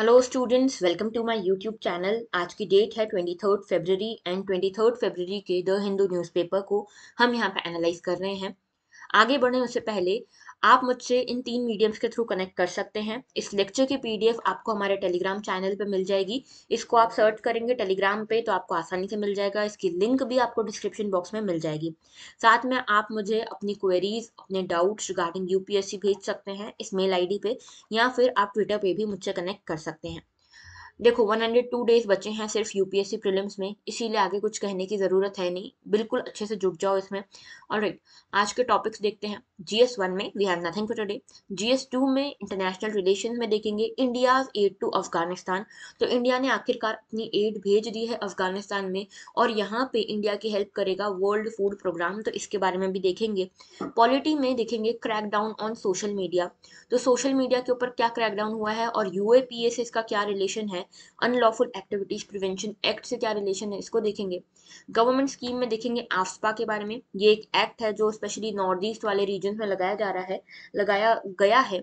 Hello students welcome to my YouTube channel आज की date है twenty third February and twenty third February के the Hindu newspaper को हम यहाँ पर एनालाइज कर रहे हैं आगे बढ़ने उससे पहले आप मुझसे इन तीन मीडियम्स के थ्रू कनेक्ट कर सकते हैं इस लेक्चर की पीडीएफ आपको हमारे टेलीग्राम चैनल पे मिल जाएगी इसको आप सर्च करेंगे टेलीग्राम पे तो आपको आसानी से मिल जाएगा इसकी लिंक भी आपको डिस्क्रिप्शन बॉक्स में मिल जाएगी साथ में आप मुझे अपनी क्वेरीज अपने डाउट्स रिगार्डिंग यूपीएससी भेज सकते हैं इस मेल आई पे या फिर आप ट्विटर पर भी मुझसे कनेक्ट कर सकते हैं देखो 102 डेज बचे हैं सिर्फ यूपीएससी प्रीलिम्स में इसीलिए आगे कुछ कहने की ज़रूरत है नहीं बिल्कुल अच्छे से जुट जाओ इसमें और राइट आज के टॉपिक्स देखते हैं जी एस वन में we have nothing for today G S two में इंटरनेशनल रिलेशन में देखेंगे इंडिया एड टू अफगानिस्तान तो इंडिया ने आखिरकार अपनी एड भेज दी है अफगानिस्तान में और यहाँ पे इंडिया की हेल्प करेगा वर्ल्ड फूड प्रोग्राम तो इसके बारे में भी देखेंगे पॉलिटी में देखेंगे क्रैकडाउन ऑन सोशल मीडिया तो सोशल मीडिया के ऊपर क्या क्रैकडाउन हुआ है और यूएपीए से इसका क्या रिलेशन है अनलॉफुल एक्टिविटीज प्रिवेंशन एक्ट से क्या रिलेशन है इसको देखेंगे गवर्नमेंट स्कीम में देखेंगे आफ्सपा के बारे में ये एक एक्ट है जो स्पेशली नॉर्थ ईस्ट वाले रीजन में लगाया जा रहा है लगाया गया है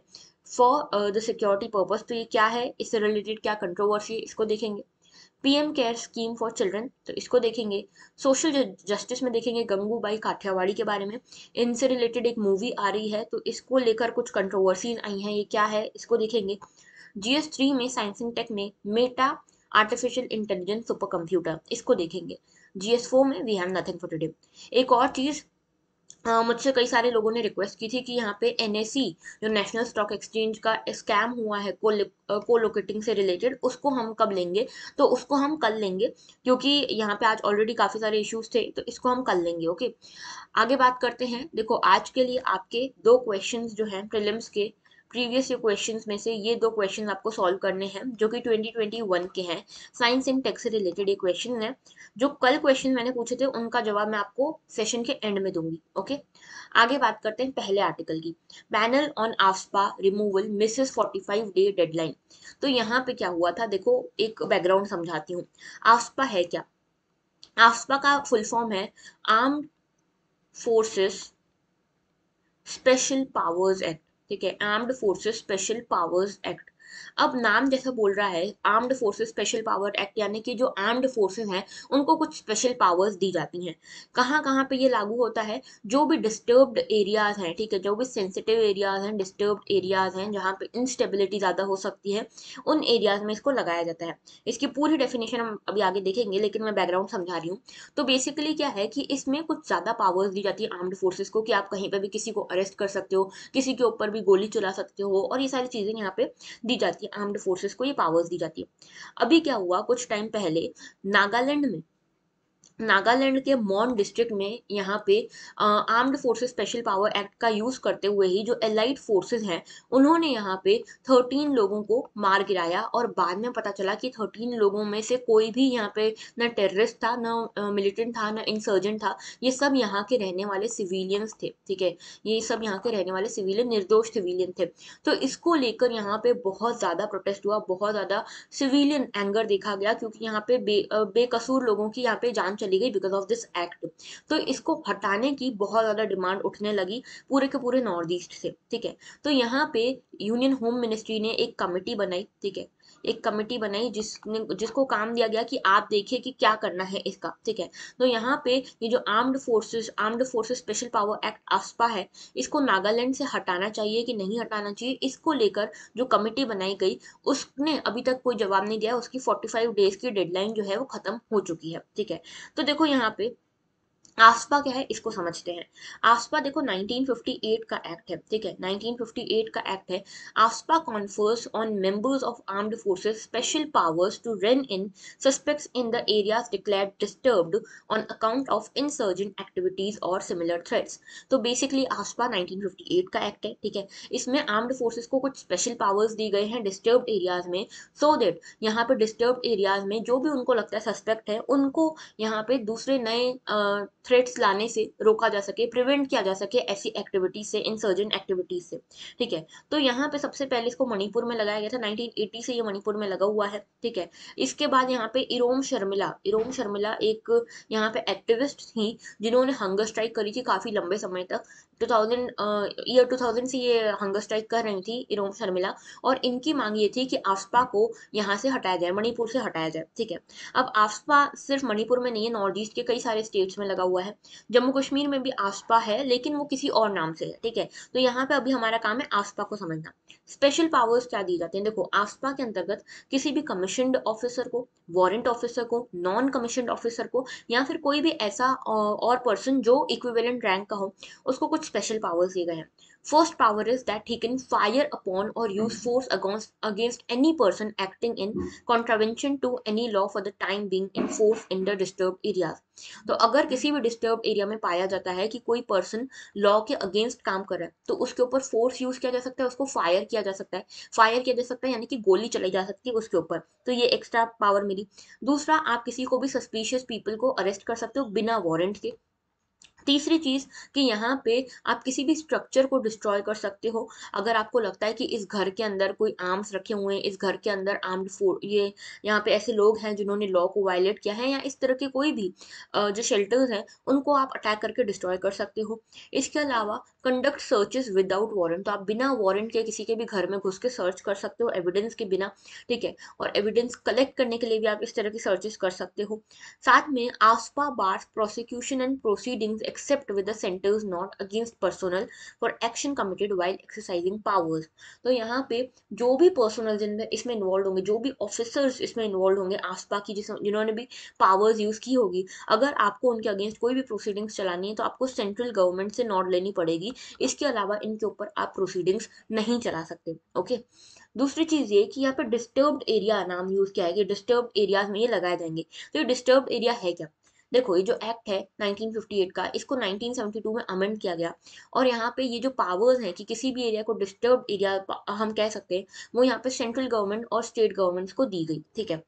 फॉर द सिक्योरिटी पर्पज तो ये क्या है इससे रिलेटेड क्या कंट्रोवर्सी इसको देखेंगे PM care scheme for children तो इसको देखेंगे सोशल जस्टिस में देखेंगे गंगूबाई काठियावाड़ी के बारे में इनसे रिलेटेड एक मूवी आ रही है तो इसको लेकर कुछ कंट्रोवर्सीज आई हैं ये क्या है इसको देखेंगे जीएस थ्री में साइंस एंड टेक में meta artificial intelligence super computer इसको देखेंगे जीएस फोर में we have nothing for today एक और चीज़ Uh, मुझसे कई सारे लोगों ने रिक्वेस्ट की थी कि यहाँ पे एन जो नेशनल स्टॉक एक्सचेंज का स्कैम हुआ है को कोलोकेटिंग से रिलेटेड उसको हम कब लेंगे तो उसको हम कल लेंगे क्योंकि यहाँ पे आज ऑलरेडी काफ़ी सारे इश्यूज थे तो इसको हम कल लेंगे ओके आगे बात करते हैं देखो आज के लिए आपके दो क्वेश्चन जो हैं प्रिलिम्स के प्रीवियस ये क्वेश्चन में से ये दो क्वेश्चन आपको सॉल्व करने हैं जो कि 2021 के हैं साइंस एंड टेक्स से रिलेटेड ये क्वेश्चन है जो कल क्वेश्चन मैंने पूछे थे उनका जवाब मैं आपको सेशन के एंड में दूंगी ओके आगे बात करते हैं पहले आर्टिकल की panel on AFSPA removal misses 45 day deadline तो यहाँ पे क्या हुआ था देखो एक बैकग्राउंड समझाती हूँ आफ्सपा है क्या आफ्सपा का फुल फॉर्म है arm forces special powers act ठीक है armed forces special powers act अब नाम जैसा बोल रहा है armed forces special power act यानी कि जो आर्म्ड फोर्सेस हैं उनको कुछ स्पेशल पावर्स दी जाती हैं कहाँ कहाँ पे ये लागू होता है जो भी डिस्टर्ब्ड एरियाज हैं ठीक है जो भी सेंसिटिव एरियाज हैं डिस्टर्ब्ड एरियाज हैं जहाँ पे इंस्टेबिलिटी ज़्यादा हो सकती है उन एरियाज में इसको लगाया जाता है इसकी पूरी डेफिनेशन हम अभी आगे देखेंगे लेकिन मैं बैकग्राउंड समझा रही हूँ तो बेसिकली क्या है कि इसमें कुछ ज़्यादा पावर्स दी जाती है आर्म्ड फोर्सेज को कि आप कहीं पर भी किसी को अरेस्ट कर सकते हो किसी के ऊपर भी गोली चला सकते हो और ये सारी चीज़ें यहाँ पे दी जाती है आर्म्ड फोर्सेस को ये पावर्स दी जाती है अभी क्या हुआ कुछ टाइम पहले नागालैंड में नागालैंड के मॉन डिस्ट्रिक्ट में यहाँ पे armed forces special power act का यूज़ करते हुए ही जो एलाइट फोर्सेस हैं उन्होंने यहाँ पे थर्टीन लोगों को मार गिराया और बाद में पता चला कि थर्टीन लोगों में से कोई भी यहाँ पे ना टेररिस्ट था ना मिलिटेंट था ना इंसर्जेंट था ये सब यहाँ के रहने वाले सिविलियंस थे ठीक है ये सब यहाँ के रहने वाले सिविलियन निर्दोष सिविलियन थे तो इसको लेकर यहाँ पे बहुत ज़्यादा प्रोटेस्ट हुआ बहुत ज़्यादा सिविलियन एंगर देखा गया क्योंकि यहाँ पे बे, बेकसूर लोगों की यहाँ पे जान चली गई बिकॉज ऑफ दिस एक्ट तो इसको हटाने की बहुत ज़्यादा डिमांड उठने लगी पूरे के पूरे नॉर्थ ईस्ट से ठीक है तो यहाँ पे यूनियन होम मिनिस्ट्री ने एक कमेटी बनाई ठीक है एक कमेटी बनाई जिसने जिसको काम दिया गया कि आप देखिए कि क्या करना है इसका ठीक है तो यहाँ पे ये जो armed forces armed forces special power act AFSPA है इसको नागालैंड से हटाना चाहिए कि नहीं हटाना चाहिए इसको लेकर जो कमेटी बनाई गई उसने अभी तक कोई जवाब नहीं दिया उसकी फोर्टी डेज की डेडलाइन जो है वो खत्म हो चुकी है ठीक है तो देखो यहाँ पे आसपा क्या है इसको समझते हैं आसपा देखो 1958 का एक्ट है ठीक है 1958 का एक्ट है AFSPA confers on members of armed forces special powers to run in suspects in the areas declared disturbed on account of insurgent activities और सिमिलर थ्रेट्स तो बेसिकली आसपा 1958 का एक्ट है ठीक है इसमें आर्म्ड फोर्सेज को कुछ स्पेशल पावर्स दी गए हैं डिस्टर्ब एरियाज में सो so देट यहाँ पर डिस्टर्ब एरियाज में जो भी उनको लगता है सस्पेक्ट है उनको यहाँ पे दूसरे नए थ्रेट्स लाने से रोका जा सके प्रिवेंट किया जा सके ऐसी एक्टिविटीज से इंसर्जेंट एक्टिविटीज से ठीक है तो यहाँ पे सबसे पहले इसको मणिपुर में लगाया गया था 1980 से ये मणिपुर में लगा हुआ है ठीक है इसके बाद यहाँ पे इरोम शर्मिला इरोम शर्मिला एक यहाँ पे एक्टिविस्ट थी जिन्होंने हंगर स्ट्राइक करी थी काफी लंबे समय तक 2000 ईयर uh, 2000 से ये हंगर स्ट्राइक कर रही थी इरोम शर्मिला और इनकी मांग ये थी कि आफ्सपा को यहाँ से हटाया जाए मणिपुर से हटाया जाए ठीक है अब आफ्सपा सिर्फ मणिपुर में नहीं है नॉर्थ ईस्ट के कई सारे स्टेट्स में लगा हुआ हुआ है जम्मू कश्मीर में भी आसपा है लेकिन वो किसी और नाम से है ठीक है तो यहाँ पे अभी हमारा काम है आसपा को समझना स्पेशल पावर्स क्या दी जाती हैं देखो आसपा के अंतर्गत किसी भी कमीशनड ऑफिसर को वारंट ऑफिसर को नॉन कमीशनड ऑफिसर को या फिर कोई भी ऐसा और पर्सन जो इक्विवेलेंट रैंक का हो उसको कुछ स्पेशल पावर्स दिए गए हैं First power is that he can fire upon or use hmm. force against, against any person acting in hmm. contravention to any law for the time being in force in the disturbed areas. तो अगर किसी भी disturb area में पाया जाता है कि कोई पर्सन लॉ के अगेंस्ट काम कर रहा है तो उसके ऊपर फोर्स यूज किया जा सकता है उसको फायर किया जा सकता है फायर किया जा सकता है यानी कि गोली चलाई जा सकती है उसके ऊपर तो ये एक्स्ट्रा पावर मिली दूसरा आप किसी को भी सस्पिशियस पीपल को अरेस्ट कर सकते हो बिना वारंट के तीसरी चीज़ कि यहाँ पे आप किसी भी स्ट्रक्चर को डिस्ट्रॉय कर सकते हो अगर आपको लगता है कि इस घर के अंदर कोई आर्म्स रखे हुए हैं इस घर के अंदर आर्म्ड फो ये यहाँ पे ऐसे लोग हैं जिन्होंने लॉ को वायलेट किया है या इस तरह के कोई भी जो शेल्टर्स हैं उनको आप अटैक करके डिस्ट्रॉय कर सकते हो इसके अलावा कंडक्ट सर्चेस विदाउट वारंट तो आप बिना वारंट के किसी के भी घर में घुस के सर्च कर सकते हो एविडेंस के बिना ठीक है और एविडेंस कलेक्ट करने के लिए भी आप इस तरह की सर्चेस कर सकते हो साथ में AFSPA bars prosecution and proceedings except with the sentence not against personal for action committed while exercising powers तो यहाँ पे जो भी पर्सनल जिनमें इसमें इन्वॉल्व होंगे जो भी ऑफिसर्स इसमें इन्वॉल्व होंगे आस पास की जिस जिन्होंने भी पावर्स यूज़ की होगी अगर आपको उनके अगेंस्ट कोई भी प्रोसीडिंग्स चलानी है तो आपको सेंट्रल गवर्नमेंट से नॉट लेनी पड़ेगी इसके अलावा इनके ऊपर आप प्रोसीडिंग्स नहीं चला सकते ओके दूसरी चीज़ ये कि यहाँ पे डिस्टर्ब एरिया नाम यूज़ किया है कि डिस्टर्ब एरियाज में ये लगाए जाएंगे तो ये डिस्टर्ब एरिया है क्या देखो ये जो एक्ट है 1958 का इसको 1972 में अमेंड किया गया और यहाँ पे ये जो पावर्स हैं कि किसी भी एरिया को डिस्टर्ब एरिया हम कह सकते हैं वो यहाँ पे सेंट्रल गवर्नमेंट और स्टेट गवर्नमेंट्स को दी गई ठीक है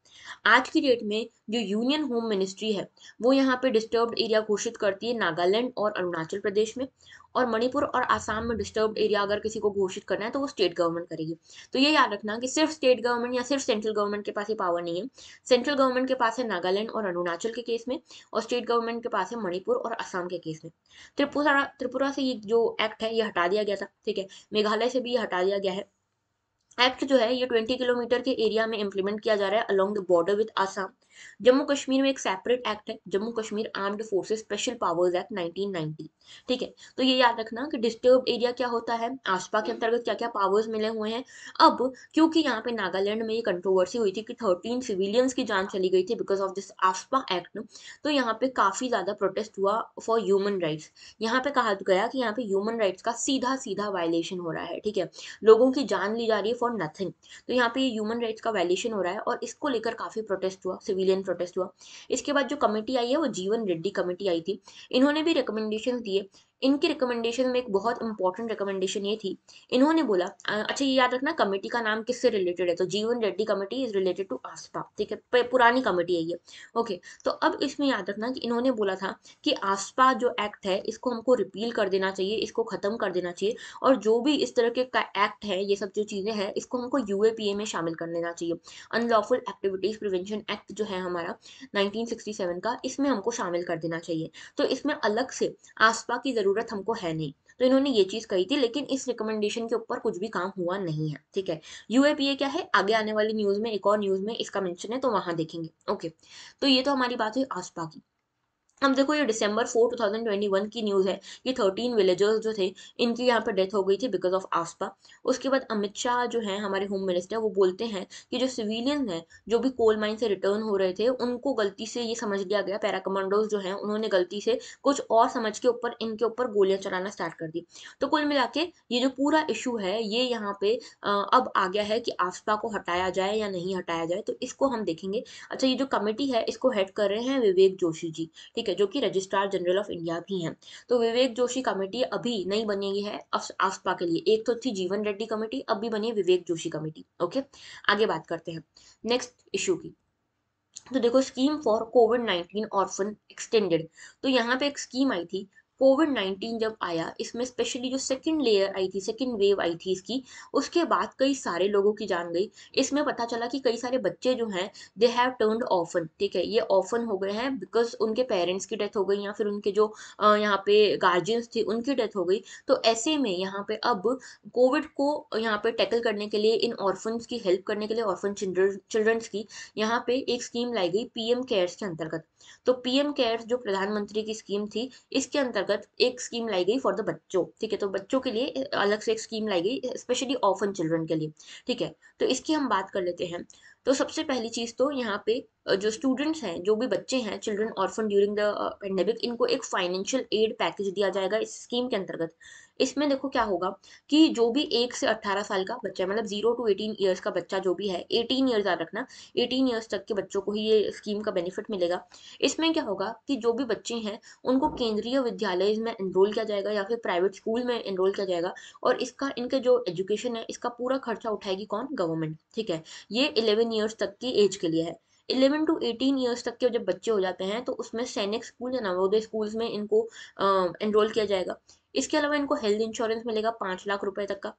आज की डेट में जो यूनियन होम मिनिस्ट्री है वो यहाँ पे डिस्टर्ब एरिया घोषित करती है नागालैंड और अरुणाचल प्रदेश में और मणिपुर और आसाम में डिस्टर्ब एरिया अगर किसी को घोषित करना है तो वो स्टेट गवर्नमेंट करेगी तो ये याद रखना कि सिर्फ स्टेट गवर्नमेंट या सिर्फ सेंट्रल गवर्नमेंट के पास ही पावर नहीं है सेंट्रल गवर्नमेंट के पास है नागालैंड और अरुणाचल के केस में और स्टेट गवर्नमेंट के पास है मणिपुर और असम के केस में त्रिपुरा त्रिपुरा से ये जो एक्ट है ये हटा दिया गया था ठीक है मेघालय से भी ये हटा दिया गया है एक्ट जो है ये 20 किलोमीटर के एरिया में इम्प्लीमेंट किया जा रहा है along the border with Assam Jammu Kashmir में एक सेपरेट एक्ट है Jammu Kashmir armed forces special powers act 1990 ठीक है तो ये याद रखना कि डिस्टर्ब एरिया क्या होता है आसपास के अंतर्गत क्या क्या पावर्स मिले हुए हैं अब क्योंकि यहाँ पे नागालैंड में ये कंट्रोवर्सी हुई थी कि थर्टीन सिविलियंस की जान चली गई थी because of this AFSPA act तो यहाँ पे काफी ज्यादा प्रोटेस्ट हुआ फॉर ह्यूमन राइट्स यहाँ पे कहा गया कि यहाँ पे ह्यूमन राइट्स का सीधा सीधा वायलेशन हो रहा है ठीक है लोगों की जान ली जा रही है फॉर नथिंग तो यहाँ पे ह्यूमन राइट्स का वायलेशन हो रहा है और इसको लेकर काफी प्रोटेस्ट हुआ सिविल मिलियन प्रोटेस्ट हुआ इसके बाद जो कमेटी आई है वो जीवन रेड्डी कमेटी आई थी इन्होंने भी रिकमेंडेशन दिए इनकी रिकमेंडेशन में एक बहुत इंपॉर्टेंट रिकमेंडेशन ये थी इन्होंने बोला अच्छा ये याद रखना कमेटी का नाम किससे रिलेटेड है तो Jeevan Reddy committee is related to AFSPA ठीक है पुरानी कमेटी है ये ओके तो अब इसमें याद रखना कि इन्होंने बोला था कि आसपा जो एक्ट है इसको हमको रिपील कर देना चाहिए इसको खत्म कर देना चाहिए और जो भी इस तरह के एक्ट है ये सब जो चीज़ें हैं इसको हमको यूएपीए में शामिल कर लेना चाहिए अनलॉफुल एक्टिविटीज प्रिवेंशन एक्ट जो है हमारा नाइनटीन का इसमें हमको शामिल कर देना चाहिए तो इसमें अलग से आसपा की जरूरत ज़रूरत हमको है नहीं तो इन्होंने ये चीज़ कही थी लेकिन इस रिकमेंडेशन के ऊपर कुछ भी काम हुआ नहीं है ठीक है यूएपीए क्या है आगे आने वाली न्यूज़ में एक और न्यूज़ में इसका मेंशन है तो वहां देखेंगे ओके तो ये तो हमारी बात हुई आसपा की हम देखो ये December four two thousand twenty one की न्यूज़ है ये थर्टीन विलेजर्स जो थे इनकी यहाँ पर डेथ हो गई थी बिकॉज ऑफ आसपा उसके बाद अमित शाह जो है हमारे होम मिनिस्टर वो बोलते हैं कि जो सिविलियन हैं जो भी कोल माइन से रिटर्न हो रहे थे उनको गलती से ये समझ लिया गया पैरा कमांडोज जो है उन्होंने गलती से कुछ और समझ के ऊपर इनके ऊपर गोलियां चलाना स्टार्ट कर दी तो कुल मिला के ये जो पूरा इशू है ये यहाँ पे अब आ गया है कि आसपा को हटाया जाए या नहीं हटाया जाए तो इसको हम देखेंगे अच्छा ये जो कमेटी है इसको हेड कर रहे हैं विवेक जोशी जी ठीक ठीक है जो कि रजिस्ट्रार जनरल ऑफ इंडिया भी हैं तो विवेक जोशी कमेटी अभी नहीं बनी है आसपा के लिए एक तो थी जीवन रेड्डी कमेटी अब भी बनी है विवेक जोशी कमेटी ओके आगे बात करते हैं नेक्स्ट इश्यू की तो देखो scheme for COVID nineteen orphan extended तो यहाँ पे एक स्कीम आई थी कोविड नाइन्टीन जब आया इसमें स्पेशली जो सेकेंड लेयर आई थी सेकेंड वेव आई थी इसकी उसके बाद कई सारे लोगों की जान गई इसमें पता चला कि कई सारे बच्चे जो हैं दे हैव टर्नड ऑफन ठीक है ये ऑफन हो गए हैं बिकॉज उनके पेरेंट्स की डेथ हो गई या फिर उनके जो यहाँ पे गार्जियंस थे उनकी डेथ हो गई तो ऐसे में यहाँ पे अब कोविड को यहाँ पे टैकल करने के लिए इन ऑर्फन की हेल्प करने के लिए ऑर्फन चिल्ड्रंस की यहाँ पे एक स्कीम लाई गई पीएम केयर्स के अंतर्गत तो पीएम केयर्स जो प्रधानमंत्री की स्कीम थी इसके अंतर्गत अंतर्गत एक स्कीम लाई गई फॉर द बच्चों ठीक है तो बच्चों के लिए अलग से एक स्कीम लाई गई स्पेशली ऑफन चिल्ड्रन के लिए ठीक है तो इसकी हम बात कर लेते हैं तो सबसे पहली चीज़ तो यहाँ पे जो स्टूडेंट्स हैं जो भी बच्चे हैं children orphan during the pandemic इनको एक फाइनेंशियल एड पैकेज दिया जाएगा इस स्कीम के अंतर्गत इसमें देखो क्या होगा कि जो भी एक से अट्ठारह साल का बच्चा मतलब जीरो टू एटीन ईयर्स का बच्चा जो भी है एटीन ईयर्स याद रखना एटीन ईयर्स तक के बच्चों को ही ये स्कीम का बेनिफिट मिलेगा इसमें क्या होगा कि जो भी बच्चे हैं उनको केंद्रीय विद्यालय में एनरोल किया जाएगा या फिर प्राइवेट स्कूल में एनरोल किया जाएगा और इसका इनके जो एजुकेशन है इसका पूरा खर्चा उठाएगी कौन गवर्नमेंट ठीक है ये इलेवन ईयर्स तक की एज के लिए है इलेवन टू एटीन ईयर्स तक के जब बच्चे हो जाते हैं तो उसमें सैनिक स्कूल या नवोदय स्कूल्स में इनको एनरोल किया जाएगा इसके अलावा इनको हेल्थ इंश्योरेंस मिलेगा पाँच लाख रुपए तक का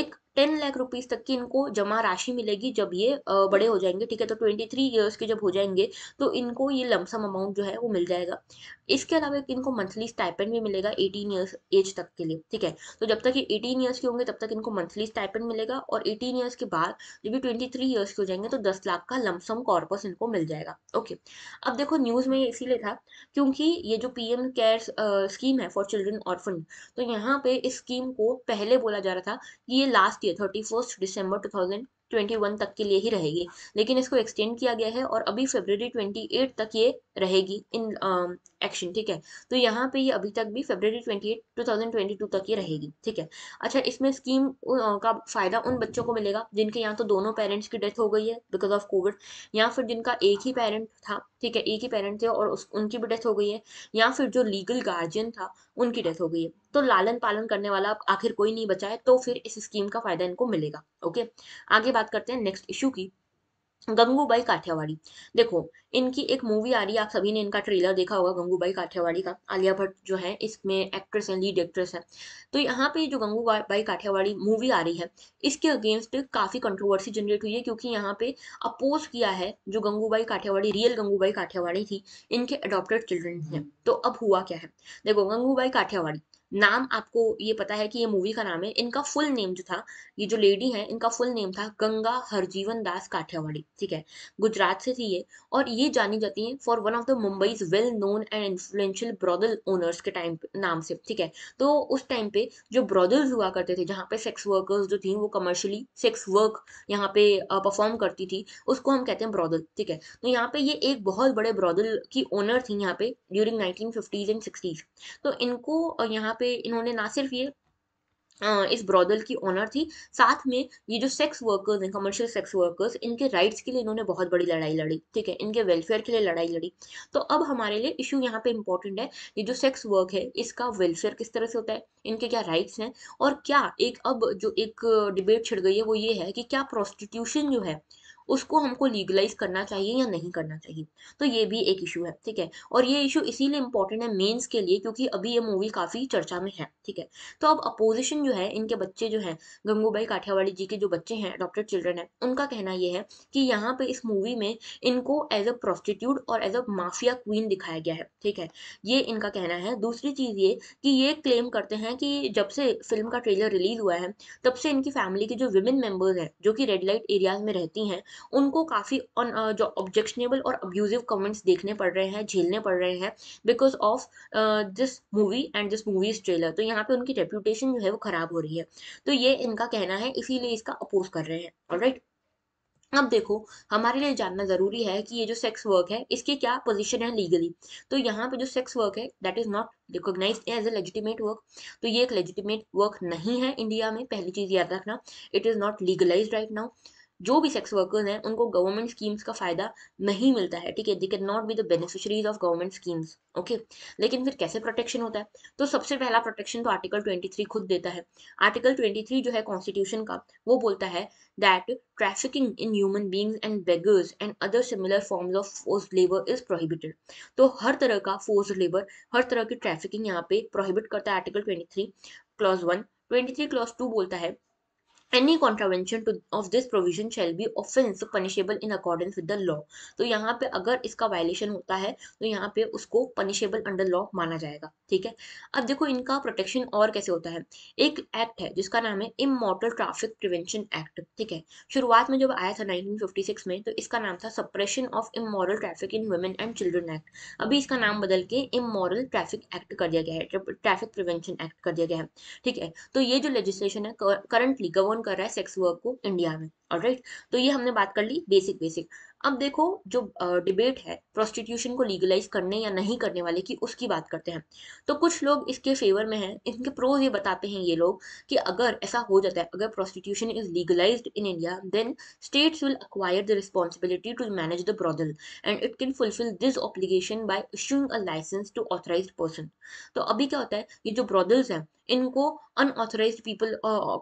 एक टेन लाख रुपीज तक की इनको जमा राशि मिलेगी जब ये बड़े हो जाएंगे ठीक है तो ट्वेंटी थ्री ईयर्स के जब हो जाएंगे तो इनको ये लमसम अमाउंट जो है वो मिल जाएगा इसके अलावा इनको मंथली स्टाइपेंड भी मिलेगा एटीन ईयर्स एज तक के लिए ठीक है तो जब तक ये एटीन ईयर्स के होंगे तब तक इनको मंथली स्टाइपेंड मिलेगा और एटीन ईयर्स के बाद जब ये ट्वेंटी थ्री ईयर्स के हो जाएंगे तो दस लाख का लमसम कॉर्पस इनको मिल जाएगा ओके अब देखो न्यूज़ में ये इसीलिए था क्योंकि ये जो पी एम केयर स्कीम है फॉर चिल्ड्रन ऑर्फन तो यहाँ पे इस स्कीम को पहले बोला जा रहा था ये last year thirty first December two thousand twenty one तक के लिए ही रहेगी लेकिन इसको एक्सटेंड किया गया है और अभी फेब्रवरी ट्वेंटी एट तक ये रहेगी इन एक्शन um, ठीक है तो यहाँ पे ये अभी तक भी February twenty eight two thousand twenty two तक ये रहेगी ठीक है अच्छा इसमें स्कीम uh, का फ़ायदा उन बच्चों को मिलेगा जिनके यहाँ तो दोनों पेरेंट्स की डेथ हो गई है बिकॉज ऑफ कोविड या फिर जिनका एक ही पेरेंट था ठीक है एक ही पेरेंट थे और उस, उनकी भी डेथ हो गई है या फिर जो लीगल गार्जियन था उनकी डेथ हो गई है तो लालन पालन करने वाला आखिर कोई नहीं बचा है तो फिर इस स्कीम का फायदा इनको मिलेगा ओके आगे बात करते हैं नेक्स्ट इश्यू की गंगूबाई काठियावाड़ी देखो इनकी एक मूवी आ रही है आप सभी ने इनका ट्रेलर देखा होगा गंगूबाई काठियावाड़ी का आलिया भट्ट जो है इसमें एक्ट्रेस है लीड एक्ट्रेस है तो यहाँ पे जो गंगूबाई काठियावाड़ी मूवी आ रही है इसके अगेंस्ट काफ़ी कंट्रोवर्सी जनरेट हुई है क्योंकि यहाँ पे अपोज किया है जो गंगूबाई काठियावाड़ी रियल गंगूबाई काठियावाड़ी थी इनके अडोप्टेड चिल्ड्रन है तो अब हुआ क्या है देखो गंगूबाई काठियावाड़ी नाम आपको ये पता है कि ये मूवी का नाम है इनका फुल नेम जो था ये जो लेडी है इनका फुल नेम था गंगा हरजीवन दास काठियावाड़ी ठीक है गुजरात से थी ये और ये जानी जाती है for one of the Mumbai well known and influential brothel owners के टाइम नाम से ठीक है तो उस टाइम पे जो ब्रॉडल्स हुआ करते थे जहाँ पे सेक्स वर्कर्स जो थी वो कमर्शियली सेक्स वर्क यहाँ पे परफॉर्म करती थी उसको हम कहते हैं ब्रॉदल ठीक है तो यहाँ पे ये एक बहुत बड़े ब्रॉदल की ओनर थी यहाँ पे during nineteen fifties and sixties तो इनको यहाँ यहाँ पे इन्होंने ना सिर्फ ये इस ब्रॉदल की ऑनर थी साथ में ये जो सेक्स वर्कर्स हैं कमर्शियल सेक्स वर्कर्स इनके राइट्स के लिए इन्होंने बहुत बड़ी लड़ाई लड़ी ठीक है इनके वेलफेयर के लिए लड़ाई लड़ी तो अब हमारे लिए इशू यहाँ पे इम्पोर्टेंट है ये जो सेक्स वर्क है इसका वेलफेयर किस तरह से होता है इनके क्या राइट्स हैं और क्या एक अब जो एक डिबेट छिड़ गई है वो ये है कि क्या प्रोस्टिट्यूशन जो है उसको हमको लीगलाइज करना चाहिए या नहीं करना चाहिए तो ये भी एक इशू है ठीक है और ये इशू इसीलिए इम्पोर्टेंट है मेन्स के लिए क्योंकि अभी ये मूवी काफ़ी चर्चा में है ठीक है तो अब अपोजिशन जो है इनके बच्चे जो है गंगूबाई काठियावाड़ी जी के जो बच्चे हैं अडोप्टेड चिल्ड्रन है उनका कहना यह है कि यहाँ पे इस मूवी में इनको एज अ प्रोस्टिट्यूट और एज अ माफिया क्वीन दिखाया गया है ठीक है ये इनका कहना है दूसरी चीज़ ये कि ये क्लेम करते हैं कि जब से फिल्म का ट्रेलर रिलीज हुआ है तब से इनकी फैमिली के जो विमेन मेंबर्स हैं जो कि रेड लाइट एरियाज में रहती हैं उनको काफ़ी जो ऑब्जेक्शनेबल और अब्यूजिव कमेंट्स देखने पड़ रहे हैं झेलने पड़ रहे हैं because of this movie and this movie's trailer तो यहाँ पे उनकी रेप्यूटेशन जो है वो खराब हो रही है तो ये इनका कहना है इसीलिए इसका अपोज कर रहे हैं और राइट अब देखो हमारे लिए जानना जरूरी है कि ये जो सेक्स वर्क है इसकी क्या पोजीशन है लीगली तो यहाँ पे जो सेक्स वर्क है that is not recognise as a legitimate work तो ये एक लेजिटिमेट वर्क नहीं है इंडिया में पहली चीज याद रखना it is not legalise right now जो भी सेक्स वर्कर्स हैं उनको गवर्नमेंट स्कीम्स का फ़ायदा नहीं मिलता है ठीक है they can not be the beneficiaries of government schemes okay लेकिन फिर कैसे प्रोटेक्शन होता है तो सबसे पहला प्रोटेक्शन तो आर्टिकल 23 खुद देता है आर्टिकल 23 जो है कॉन्स्टिट्यूशन का वो बोलता है that trafficking in human beings and beggars and other similar forms of force labour is prohibited तो हर तरह का फोर्स लेबर हर तरह की ट्रैफिकिंग यहाँ पे प्रोहिबिट करता है article 23 clause one 23 clause two बोलता है any contravention to of this provision shall be offence punishable in accordance with the law तो यहाँ पे अगर इसका वायलेशन होता है तो यहाँ पे उसको पनिशेबल अंडर लॉ माना जाएगा ठीक है अब देखो इनका प्रोटेक्शन और कैसे होता है एक एक्ट है जिसका नाम है इमोटल ट्रैफिक प्रिवेंशन एक्ट ठीक है शुरुआत में जब आया था 1956 में तो इसका नाम था suppression of immoral traffic in women and children act अभी इसका नाम बदल के इमोरल ट्रैफिक एक्ट कर दिया गया है ट्रैफिक प्रिवेंशन एक्ट कर दिया गया है ठीक है तो ये जो लेजिस्लेशन है करंटली गवर्न कौन कर रहा है सेक्स वर्क को इंडिया में और राइट तो ये हमने बात कर ली बेसिक बेसिक अब देखो जो डिबेट है प्रोस्टिट्यूशन को लीगलाइज करने या नहीं करने वाले की उसकी बात करते हैं तो कुछ लोग इसके फेवर में हैं इनके प्रोज ये बताते हैं ये लोग कि अगर ऐसा हो जाता है अगर prostitution is legalise in India then states will acquire the responsibility to manage the brothel and it can fulfil this obligation by issuing a licence to authorise person तो अभी क्या होता है ये जो ब्रॉदल्स हैं इनको अनऑथोराइज पीपल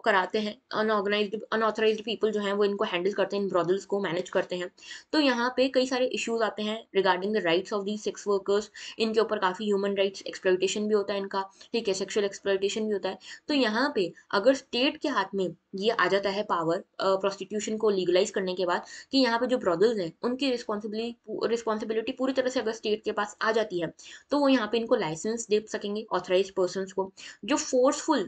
कराते हैं अनऑर्गेनाइज अनऑथोराइज पीपल जो हैं वो इनको हैंडल करते हैं इन ब्रॉदल्स को मैनेज करते हैं तो यहाँ पे कई सारे इश्यूज आते हैं regarding the rights of the sex workers इनके ऊपर काफ़ी ह्यूमन राइट्स एक्सप्लोइटेशन भी होता है इनका ठीक है सेक्शुअल एक्सप्लोइटेशन भी होता है तो यहाँ पे अगर स्टेट के हाथ में ये आ जाता है पावर प्रोस्टिट्यूशन को लीगलाइज करने के बाद कि यहाँ पे जो ब्रॉदल्स हैं उनकी रिस्पॉन्सिबिली रिस्पॉन्सिबिलिटी पूरी तरह से अगर स्टेट के पास आ जाती है तो वो यहाँ पे इनको लाइसेंस दे सकेंगे ऑथराइज पर्सन को जो forceful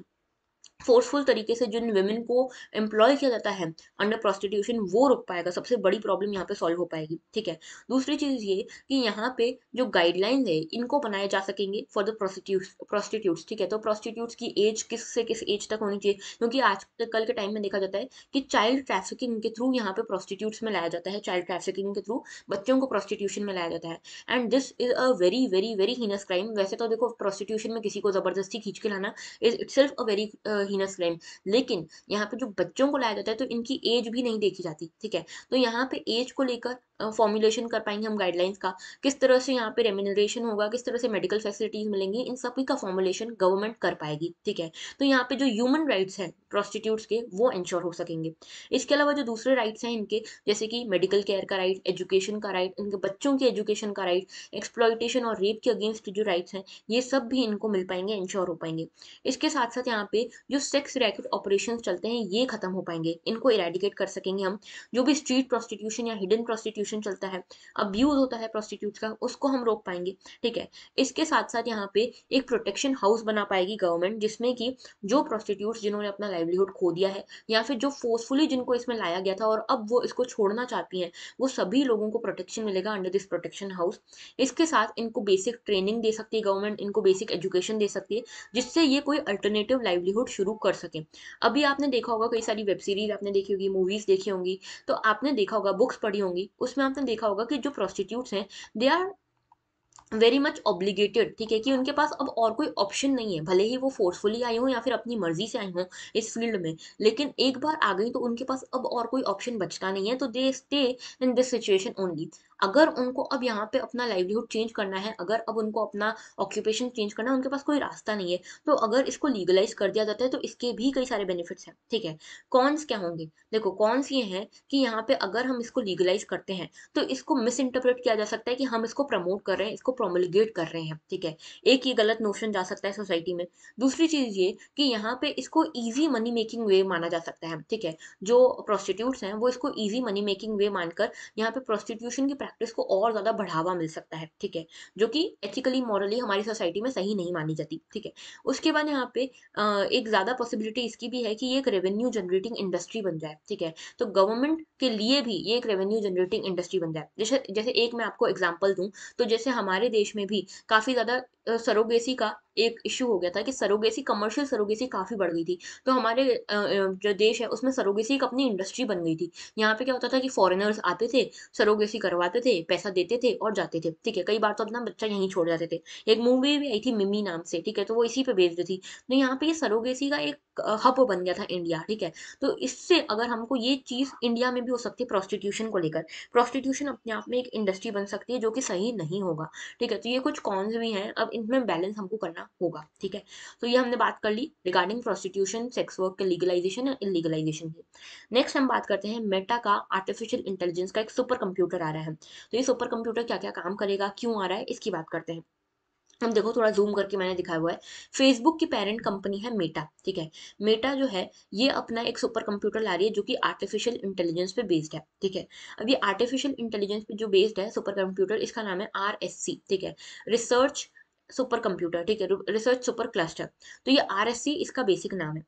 फोर्सफुल तरीके से जिन वेमेन को एम्प्लॉय किया जाता है अंडर प्रोस्टिट्यूशन वो रुक पाएगा सबसे बड़ी प्रॉब्लम यहाँ पे सॉल्व हो पाएगी ठीक है दूसरी चीज़ ये कि यहाँ पे जो गाइडलाइन है इनको बनाए जा सकेंगे फॉर द प्रोस्टिट्यूट ठीक है तो प्रोस्टिट्यूट की एज किस से किस एज तक होनी चाहिए क्योंकि आज कल के टाइम में देखा जाता है कि चाइल्ड ट्रैफिकिंग के थ्रू यहाँ पे प्रोस्टिट्यूट्स में लाया जाता है चाइल्ड ट्रैफिकिंग के थ्रू बच्चों को प्रोस्टिट्यूशन में लाया जाता है and this is a very very very heinous crime वैसे तो देखो प्रोस्टिट्यूशन में किसी को ज़बरदस्ती खींच के लाना is it a very heinous claim लेकिन यहाँ पे जो बच्चों को लाया जाता है तो इनकी एज भी नहीं देखी जाती ठीक है तो यहाँ पे एज को लेकर फॉर्मुलेशन कर पाएंगे हम गाइडलाइंस का किस तरह से यहाँ पे रेमिनरेशन होगा किस तरह से मेडिकल फैसिलिटीज़ मिलेंगी इन सभी का फॉर्मुलेशन गवर्नमेंट कर पाएगी ठीक है तो यहाँ पे जो ह्यूमन राइट्स हैं प्रोस्टिट्यूट्स के वो इंश्योर हो सकेंगे इसके अलावा जो दूसरे राइट्स हैं इनके जैसे कि मेडिकल केयर का राइट एजुकेशन का राइट इनके बच्चों की एजुकेशन का राइट एक्सप्लॉयटेशन और रेप के अगेंस्ट जो राइट्स हैं ये सब भी इनको मिल पाएंगे इंश्योर हो पाएंगे इसके साथ साथ यहाँ पे जो सेक्स रैकेट ऑपरेशन चलते हैं ये खत्म हो पाएंगे इनको इरेडिकेट कर सकेंगे हम जो भी स्ट्रीट प्रोस्टिट्यूशन या हिडन प्रोस्टिट्यूशन प्रोस्टिट्यूशन चलता है अब्यूज होता है प्रोस्टिट्यूट का उसको हम रोक पाएंगे ठीक है इसके साथ साथ यहाँ पे एक प्रोटेक्शन हाउस बना पाएगी गवर्नमेंट जिसमें कि जो प्रोस्टिट्यूट जिन्होंने अपना लाइवलीहुड खो दिया है या फिर जो फोर्सफुली जिनको इसमें लाया गया था और अब वो इसको छोड़ना चाहती हैं वो सभी लोगों को प्रोटेक्शन मिलेगा अंडर दिस प्रोटेक्शन हाउस इसके साथ इनको बेसिक ट्रेनिंग दे सकती है गवर्नमेंट इनको बेसिक एजुकेशन दे सकती है जिससे ये कोई अल्टरनेटिव लाइवलीहुड शुरू कर सके अभी आपने देखा होगा कई सारी वेब सीरीज आपने देखी होगी मूवीज देखी होंगी तो आपने देखा होगा बुक्स पढ़ी होंगी उस उसमें आपने देखा होगा कि जो प्रोस्टिट्यूट हैं they are very much obligated ठीक है कि उनके पास अब और कोई ऑप्शन नहीं है भले ही वो फोर्सफुली आई हों या फिर अपनी मर्जी से आई हों इस फील्ड में लेकिन एक बार आ गई तो उनके पास अब और कोई ऑप्शन बचता नहीं है तो they stay in this situation only अगर उनको अब यहाँ पे अपना लाइवलीहुड चेंज करना है अगर अब उनको अपना ऑक्यूपेशन चेंज करना है उनके पास कोई रास्ता नहीं है तो अगर इसको लीगलाइज कर दिया जाता है तो इसके भी कई सारे बेनिफिट्स हैं ठीक है कॉन्स क्या होंगे देखो कॉन्स ये हैं कि यहाँ पे अगर हम इसको लीगलाइज करते हैं तो इसको मिस इंटरप्रेट किया जा सकता है कि हम इसको प्रमोट कर रहे हैं इसको प्रोमोलिगेट कर रहे हैं ठीक है एक ये गलत नोशन जा सकता है सोसाइटी में दूसरी चीज़ ये कि यहाँ पे इसको ईजी मनी मेकिंग वे माना जा सकता है ठीक है जो प्रोस्टिट्यूट्स हैं वो इसको ईजी मनी मेकिंग वे मानकर यहाँ पे प्रोस्टिट्यूशन की प्रैक्टिस को और ज़्यादा बढ़ावा मिल सकता है ठीक है जो कि एथिकली मॉरली हमारी सोसाइटी में सही नहीं मानी जाती ठीक है उसके बाद यहाँ पे एक ज़्यादा पॉसिबिलिटी इसकी भी है कि ये एक रेवेन्यू जनरेटिंग इंडस्ट्री बन जाए ठीक है तो गवर्नमेंट के लिए भी ये एक रेवेन्यू जनरेटिंग इंडस्ट्री बन जाए जैसे जैसे एक मैं आपको एग्जाम्पल दूँ तो जैसे हमारे देश में भी काफ़ी ज़्यादा सरोगेसी का एक इशू हो गया था कि सरोगेसी कमर्शियल सरोगेसी काफ़ी बढ़ गई थी तो हमारे जो देश है उसमें सरोगेसी एक अपनी इंडस्ट्री बन गई थी यहाँ पे क्या होता था कि फॉरेनर्स आते थे सरोगेसी करवाते थे पैसा देते थे और जाते थे ठीक है कई बार तो अपना बच्चा यहीं छोड़ जाते थे एक मूवी भी आई थी मिमी नाम से ठीक है तो वो इसी पर बेच थी तो यहाँ पे ये सरोगेसी का एक हब बन गया था इंडिया ठीक है तो इससे अगर हमको ये चीज़ इंडिया में भी हो सकती है प्रोस्टिट्यूशन को लेकर प्रोस्टिट्यूशन अपने आप में एक इंडस्ट्री बन सकती है जो कि सही नहीं होगा ठीक है तो ये कुछ कॉन्स भी हैं अब इनमें बैलेंस हमको करना होगा ठीक है तो ये हमने बात कर ली रिगार्डिंग प्रोस्टिट्यूशन सेक्स वर्क के लीगलाइजेशन और इलीगलाइजेशन की नेक्स्ट हम बात करते हैं मेटा का आर्टिफिशियल इंटेलिजेंस का एक सुपर कंप्यूटर आ रहा है तो ये सुपर कंप्यूटर क्या क्या काम करेगा क्यों आ रहा है इसकी बात करते हैं हम देखो थोड़ा जूम करके मैंने दिखाया हुआ है फेसबुक की पेरेंट कंपनी है मेटा ठीक है मेटा जो है ये अपना एक सुपर कंप्यूटर ला रही है जो कि आर्टिफिशियल इंटेलिजेंस पे बेस्ड है ठीक है अब ये आर्टिफिशियल इंटेलिजेंस पे जो बेस्ड है सुपर कंप्यूटर इसका नाम है आर ठीक है रिसर्च सुपर कंप्यूटर ठीक है रिसर्च सुपर क्लस्टर तो ये आर इसका बेसिक नाम है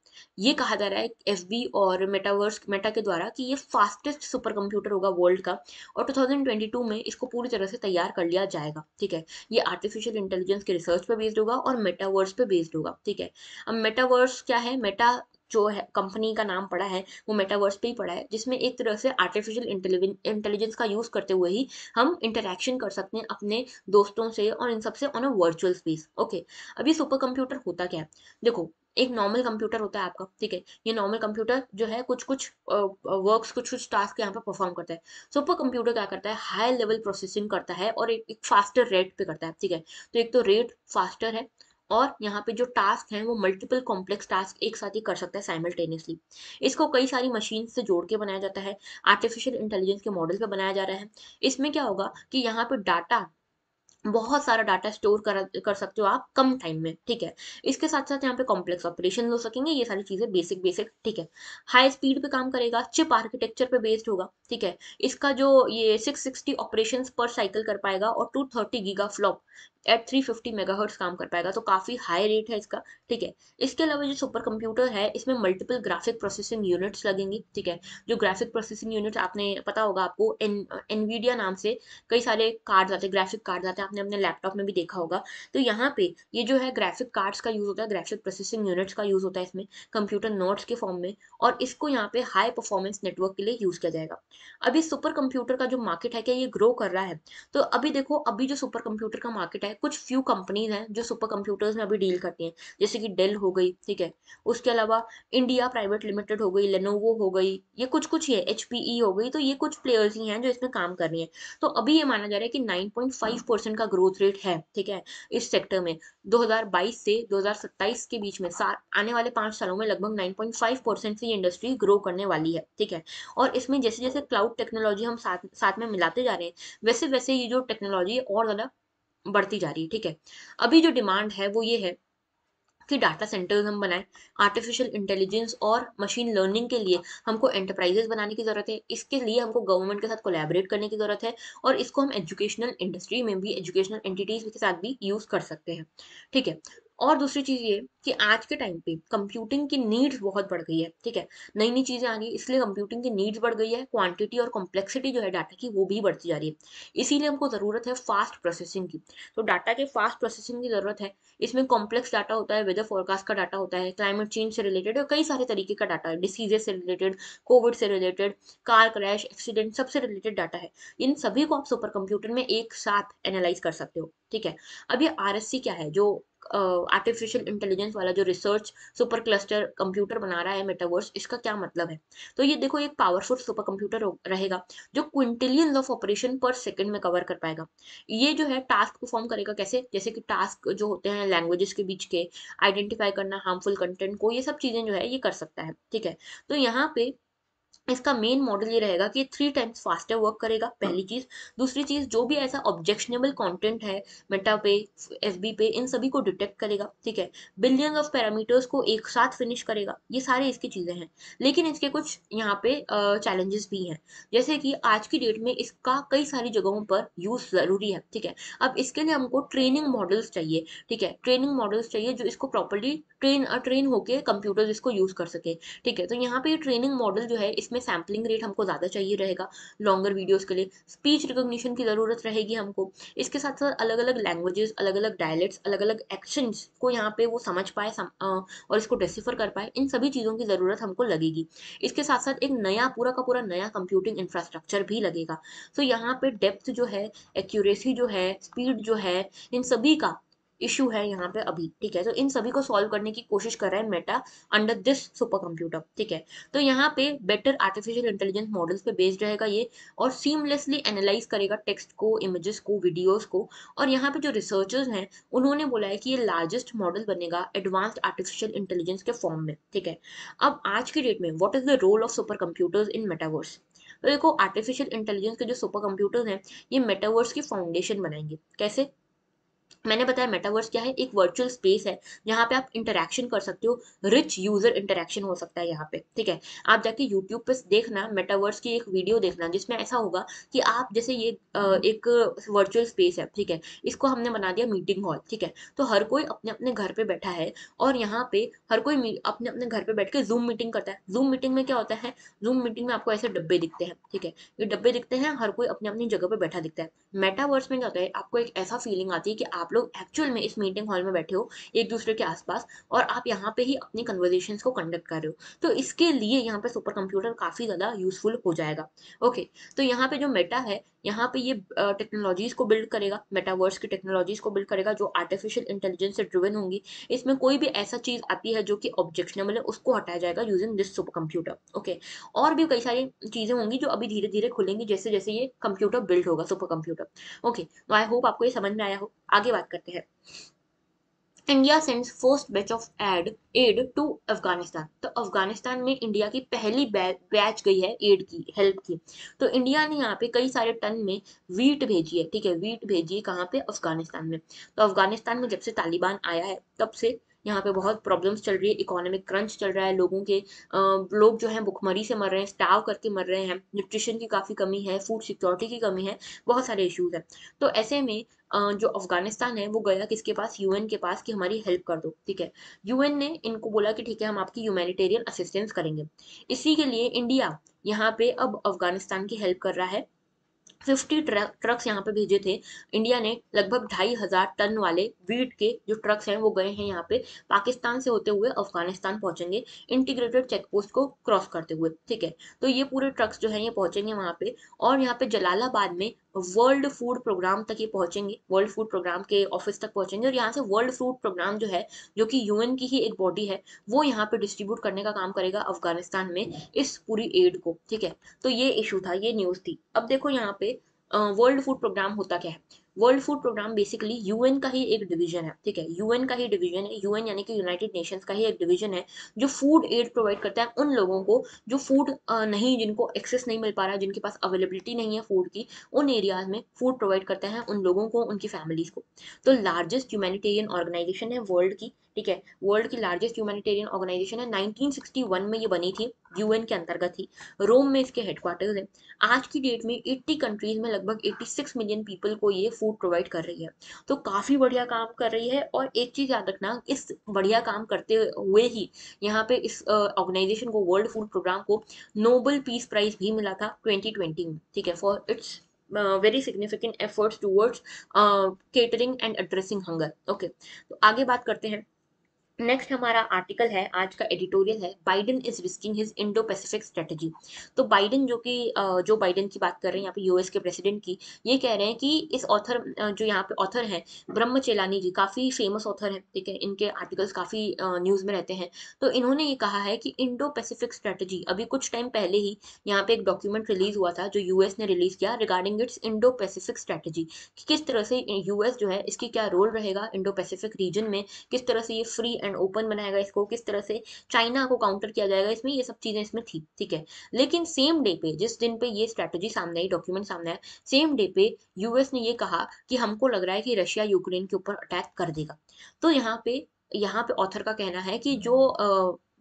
ये कहा जा रहा है एफ और मेटावर्स मेटा के द्वारा कि ये फास्टेस्ट सुपर कंप्यूटर होगा वर्ल्ड का और 2022 में इसको पूरी तरह से तैयार कर लिया जाएगा ठीक है ये आर्टिफिशियल इंटेलिजेंस के रिसर्च पर बेस्ड होगा और मेटावर्स पर बेस्ड होगा ठीक है अब मेटावर्स क्या है मेटा जो है कंपनी का नाम पड़ा है वो मेटावर्स पे ही पड़ा है जिसमें एक तरह से आर्टिफिशियल इंटेलिजेंस का यूज़ करते हुए ही हम इंटरेक्शन कर सकते हैं अपने दोस्तों से और इन सबसे on a virtual space okay अब ये सुपर कंप्यूटर होता क्या है देखो एक नॉर्मल कंप्यूटर होता है आपका ठीक है ये नॉर्मल कंप्यूटर जो है कुछ कुछ वर्क्स कुछ कुछ टास्क यहाँ पे परफॉर्म करता है सुपर कंप्यूटर क्या करता है हाई लेवल प्रोसेसिंग करता है और एक फास्टर रेट पे करता है ठीक है तो एक तो रेट फास्टर है और यहाँ पे जो टास्क हैं वो मल्टीपल कॉम्प्लेक्स टास्क एक साथ ही कर सकता है साइमल्टेनियसली इसको कई सारी मशीन से जोड़ के बनाया जाता है आर्टिफिशियल इंटेलिजेंस के मॉडल पे बनाया जा रहा है इसमें क्या होगा कि यहाँ पे डाटा बहुत सारा डाटा स्टोर कर कर सकते हो आप कम टाइम में ठीक है इसके साथ साथ यहाँ पे कॉम्प्लेक्स ऑपरेशन हो सकेंगे ये सारी चीजें बेसिक बेसिक ठीक है हाई स्पीड पे काम करेगा चिप आर्किटेक्चर पे बेस्ड होगा ठीक है इसका जो ये 660 ऑपरेशंस पर साइकिल कर पाएगा और 230 गीगा फ्लॉप एट 350 मेगाहर्ट्स काम कर पाएगा तो काफ़ी हाई रेट है इसका ठीक है इसके अलावा जो सुपर कंप्यूटर है इसमें मल्टीपल ग्राफिक प्रोसेसिंग यूनिट्स लगेंगी ठीक है जो ग्राफिक प्रोसेसिंग यूनिट्स आपने पता होगा आपको एनवीडिया नाम से कई सारे कार्ड आते हैं ग्राफिक कार्ड आते हैं आपने अपने लैपटॉप में भी देखा होगा तो यहाँ पे ये जो है ग्राफिक कार्ड्स का यूज़ होता है ग्राफिक प्रोसेसिंग यूनिट्स का यूज़ होता है इसमें कंप्यूटर नोट्स के फॉर्म में और इसको यहाँ पे हाई परफॉर्मेंस नेटवर्क के लिए यूज़ किया जाएगा अभी सुपर कंप्यूटर का जो मार्केट है क्या ये ग्रो कर रहा है तो अभी देखो अभी जो सुपर कंप्यूटर का मार्केट है है कुछ फ्यू कंपनीज हैं जो सुपर कंप्यूटर्स में अभी डील करती हैं जैसे कि डेल हो गई ठीक है उसके अलावा इंडिया प्राइवेट लिमिटेड हो गई लेनोवो हो गई ये कुछ कुछ ही है एच e हो गई तो ये कुछ प्लेयर्स ही हैं जो इसमें काम कर रही हैं तो अभी ये माना जा रहा है कि नाइन का ग्रोथ रेट है ठीक है इस सेक्टर में दो से दो के बीच में आने वाले पांच सालों में लगभग नाइन से ये इंडस्ट्री ग्रो करने वाली है ठीक है और इसमें जैसे जैसे क्लाउड टेक्नोलॉजी हम साथ साथ में मिलाते जा रहे हैं वैसे वैसे ये जो टेक्नोलॉजी है और ज़्यादा बढ़ती जा रही है ठीक है अभी जो डिमांड है वो ये है कि डाटा सेंटर्स हम बनाएं आर्टिफिशियल इंटेलिजेंस और मशीन लर्निंग के लिए हमको एंटरप्राइजेस बनाने की ज़रूरत है इसके लिए हमको गवर्नमेंट के साथ कोलैबोरेट करने की ज़रूरत है और इसको हम एजुकेशनल इंडस्ट्री में भी एजुकेशनल एंटिटीज़ के साथ भी यूज़ कर सकते हैं ठीक है और दूसरी चीज़ ये कि आज के टाइम पे कंप्यूटिंग की नीड्स बहुत बढ़ गई है ठीक है नई नई चीज़ें आ गई इसलिए कंप्यूटिंग की नीड्स बढ़ गई है क्वांटिटी और कॉम्प्लेक्सिटी जो है डाटा की वो भी बढ़ती जा रही है इसीलिए हमको ज़रूरत है फास्ट प्रोसेसिंग की तो डाटा के फास्ट प्रोसेसिंग की ज़रूरत है इसमें कॉम्प्लेक्स डाटा होता है वेदर फॉरकास्ट का डाटा होता है क्लाइमेट चेंज से रिलेटेड और कई सारे तरीके का डाटा है डिसीजेस से रिलेटेड कोविड से रिलेटेड कार क्रैश एक्सीडेंट सबसे रिलेटेड डाटा है इन सभी को आप सुपर कंप्यूटर में एक साथ एनालाइज कर सकते हो ठीक है अब ये आर क्या है जो आर्टिफिशियल इंटेलिजेंस वाला जो रिसर्च सुपर क्लस्टर कंप्यूटर बना रहा है मेटावर्स इसका क्या मतलब है तो ये देखो एक पावरफुल सुपर कंप्यूटर रहेगा जो quintillion of operation per second में कवर कर पाएगा ये जो है टास्क परफॉर्म करेगा कैसे जैसे कि टास्क जो होते हैं लैंग्वेजेस के बीच के आइडेंटिफाई करना हार्मफुल कंटेंट को ये सब चीज़ें जो है ये कर सकता है ठीक है तो यहाँ पे इसका मेन मॉडल ये रहेगा कि थ्री टाइम्स फास्टर वर्क करेगा पहली चीज दूसरी चीज जो भी ऐसा ऑब्जेक्शनेबल कंटेंट है मेटा पे एफ पे इन सभी को डिटेक्ट करेगा ठीक है बिलियन ऑफ पैरामीटर्स को एक साथ फिनिश करेगा ये सारे इसकी चीजें हैं लेकिन इसके कुछ यहाँ पे चैलेंजेस भी हैं जैसे कि आज की डेट में इसका कई सारी जगहों पर यूज जरूरी है ठीक है अब इसके लिए हमको ट्रेनिंग मॉडल्स चाहिए ठीक है ट्रेनिंग मॉडल्स चाहिए जो इसको प्रॉपरली ट्रेन ट्रेन होकर कंप्यूटर इसको यूज कर सके ठीक है तो यहाँ पे ट्रेनिंग मॉडल जो है इसमें सैम्पलिंग रेट हमको ज़्यादा चाहिए रहेगा लॉन्गर वीडियोज के लिए स्पीच रिकोगशन की ज़रूरत रहेगी हमको इसके साथ साथ अलग अलग लैंग्वेजेस अलग अलग डायलेक्ट्स अलग अलग एक्शंस को यहाँ पे वो समझ पाए सम, आ, और इसको डिसिफर कर पाए इन सभी चीज़ों की ज़रूरत हमको लगेगी इसके साथ साथ एक नया पूरा का पूरा नया कंप्यूटिंग इंफ्रास्ट्रक्चर भी लगेगा सो यहाँ पे डेप्थ जो है एक्यूरेसी जो है स्पीड जो है इन सभी का इशू है यहाँ पे अभी ठीक है तो इन सभी को सॉल्व करने की कोशिश कर रहा है Meta under this super computer ठीक है तो यहाँ पे बेटर आर्टिफिशियल इंटेलिजेंस मॉडल्स पे बेस्ड रहेगा ये और सीमलेसली एनालाइज करेगा टेक्स्ट को इमेजेस को वीडियोस को और यहाँ पे जो रिसर्चर्स हैं उन्होंने बोला है कि ये लार्जेस्ट मॉडल बनेगा एडवांस्ड आर्टिफिशियल इंटेलिजेंस के फॉर्म में ठीक है अब आज के डेट में what is the role of super computers in metaverse तो देखो आर्टिफिशियल इंटेलिजेंस के जो सुपर कंप्यूटर्स हैं ये मेटावर्स की फाउंडेशन बनाएंगे कैसे मैंने बताया मेटावर्स क्या है एक वर्चुअल स्पेस है जहाँ पे आप इंटरेक्शन कर सकते हो रिच यूजर इंटरेक्शन हो सकता है यहाँ पे ठीक है आप जाके यूट्यूब पे देखना मेटावर्स की एक वीडियो देखना जिसमें ऐसा होगा कि आप जैसे ये एक वर्चुअल स्पेस है ठीक है इसको हमने बना दिया मीटिंग हॉल ठीक है तो हर कोई अपने अपने घर पे बैठा है और यहाँ पे हर कोई अपने अपने घर पे बैठ के जूम मीटिंग करता है जूम मीटिंग में क्या होता है जूम मीटिंग में आपको ऐसे डब्बे दिखते हैं ठीक है ये डब्बे दिखते हैं हर कोई अपने अपनी जगह पे बैठा दिखता है मेटावर्स में क्या होता है आपको एक ऐसा फीलिंग आती है कि आप लोग एक्चुअल में इस मीटिंग हॉल में बैठे हो एक दूसरे के आसपास और आप यहाँ पे ही अपनी कन्वर्जेशन को कंडक्ट कर रहे हो तो इसके लिए यहाँ पे सुपर कंप्यूटर काफ़ी ज़्यादा यूजफुल हो जाएगा ओके तो यहाँ पे जो मेटा है यहाँ पे ये टेक्नोलॉजीज को बिल्ड करेगा मेटावर्स की टेक्नोलॉजीज को बिल्ड करेगा जो आर्टिफिशियल इंटेलिजेंस से ड्रिवन होंगी इसमें कोई भी ऐसा चीज आती है जो कि ऑब्जेक्शनेबल है उसको हटाया जाएगा using this super computer okay और भी कई सारी चीजें होंगी जो अभी धीरे धीरे खुलेंगी जैसे जैसे ये कंप्यूटर बिल्ड होगा super computer okay I hope आपको ये समझ में आया हो आगे बात करते हैं India sends first batch of aid aid to Afghanistan तो अफगानिस्तान में इंडिया की पहली बैच गई है एड की हेल्प की तो इंडिया ने यहाँ पे कई सारे टन में वीट भेजी है ठीक है वीट भेजी है कहाँ पे अफगानिस्तान में तो अफगानिस्तान में जब से तालिबान आया है तब से यहाँ पे बहुत प्रॉब्लम्स चल रही है इकोनॉमिक क्रंच चल रहा है लोगों के लोग जो हैं भुखमरी से मर रहे हैं स्टाव करके मर रहे हैं न्यूट्रिशन की काफ़ी कमी है फूड सिक्योरिटी की कमी है बहुत सारे इश्यूज हैं तो ऐसे में जो अफगानिस्तान है वो गया किसके पास यूएन के पास कि हमारी हेल्प कर दो ठीक है यूएन ने इनको बोला कि ठीक है हम आपकी ह्यूमैनिटेरियन असिस्टेंस करेंगे इसी के लिए इंडिया यहाँ पे अब अफगानिस्तान की हेल्प कर रहा है फिफ्टी ट्रक्स यहाँ पे भेजे थे इंडिया ने लगभग ढाई हजार टन वाले वीट के जो ट्रक्स हैं वो गए हैं यहाँ पे पाकिस्तान से होते हुए अफगानिस्तान पहुंचेंगे इंटीग्रेटेड चेकपोस्ट को क्रॉस करते हुए ठीक है तो ये पूरे ट्रक्स जो है ये पहुंचेंगे वहां पे और यहाँ पे जलालाबाद में वर्ल्ड फूड प्रोग्राम तक ये पहुंचेंगे वर्ल्ड फूड प्रोग्राम के ऑफिस तक पहुंचेंगे और यहाँ से वर्ल्ड फूड प्रोग्राम जो है जो कि यूएन की ही एक बॉडी है वो यहाँ पे डिस्ट्रीब्यूट करने का काम करेगा अफगानिस्तान में इस पूरी एड को ठीक है तो ये इशू था ये न्यूज थी अब देखो यहाँ पे वर्ल्ड फूड प्रोग्राम होता क्या है world food programme basically UN का ही एक डिवीजन है ठीक है यूएन का ही डिवीजन है यूएन यानी कि यूनाइटेड नेशंस का ही एक डिवीजन है जो फूड एड प्रोवाइड करता है उन लोगों को जो फूड नहीं जिनको एक्सेस नहीं मिल पा रहा है जिनके पास अवेलेबिलिटी नहीं है फूड की उन एरियाज में फूड प्रोवाइड करता है उन लोगों को उनकी फैमिलीज को तो लार्जेस्ट ह्यूमैनिटेरियन ऑर्गेनाइजेशन है वर्ल्ड की ठीक है वर्ल्ड की लार्जेस्ट ह्यूमैनिटेरियन ऑर्गेनाइजेशन है 1961 में ये बनी थी यूएन के अंतर्गत ही रोम में इसके हेडक्वार्टर्स है आज की डेट में 80 कंट्रीज में लगभग 86 मिलियन पीपल को ये फूड प्रोवाइड कर रही है तो काफ़ी बढ़िया काम कर रही है और एक चीज़ याद रखना इस बढ़िया काम करते हुए ही यहाँ पे इस ऑर्गेनाइजेशन को वर्ल्ड फूड प्रोग्राम को नोबल पीस प्राइज भी मिला था ट्वेंटी में ठीक है for its very significant efforts towards catering and addressing hunger okay तो आगे बात करते हैं नेक्स्ट हमारा आर्टिकल है आज का एडिटोरियल है Biden is risking his Indo Pacific strategy तो बाइडेन जो कि जो बाइडेन की बात कर रहे हैं यहाँ पे यूएस के प्रेसिडेंट की ये कह रहे हैं कि इस ऑथर जो यहाँ पे ऑथर हैं ब्रह्म चेलानी जी काफ़ी फेमस ऑथर हैं ठीक है इनके आर्टिकल्स काफ़ी न्यूज़ में रहते हैं तो इन्होंने ये कहा है कि इंडो पैसिफिक स्ट्रेटजी अभी कुछ टाइम पहले ही यहाँ पे एक डॉक्यूमेंट रिलीज हुआ था जो यूएस ने रिलीज किया regarding its Indo Pacific strategy कि किस तरह से यूएस जो है इसकी क्या रोल रहेगा इंडो पैसिफिक रीजन में किस तरह से ये फ्री एंड ओपन बनाएगा इसको किस तरह से चाइना को काउंटर किया जाएगा इसमें ये सब चीज़ें इसमें थी ठीक है लेकिन सेम डे पे जिस दिन पे ये स्ट्रैटेजी सामने आई डॉक्यूमेंट सामने आया सेम डे पे यूएस ने ये कहा कि हमको लग रहा है कि रशिया यूक्रेन के ऊपर अटैक कर देगा तो यहाँ पे यहाँ पे ऑथर का कहना है कि जो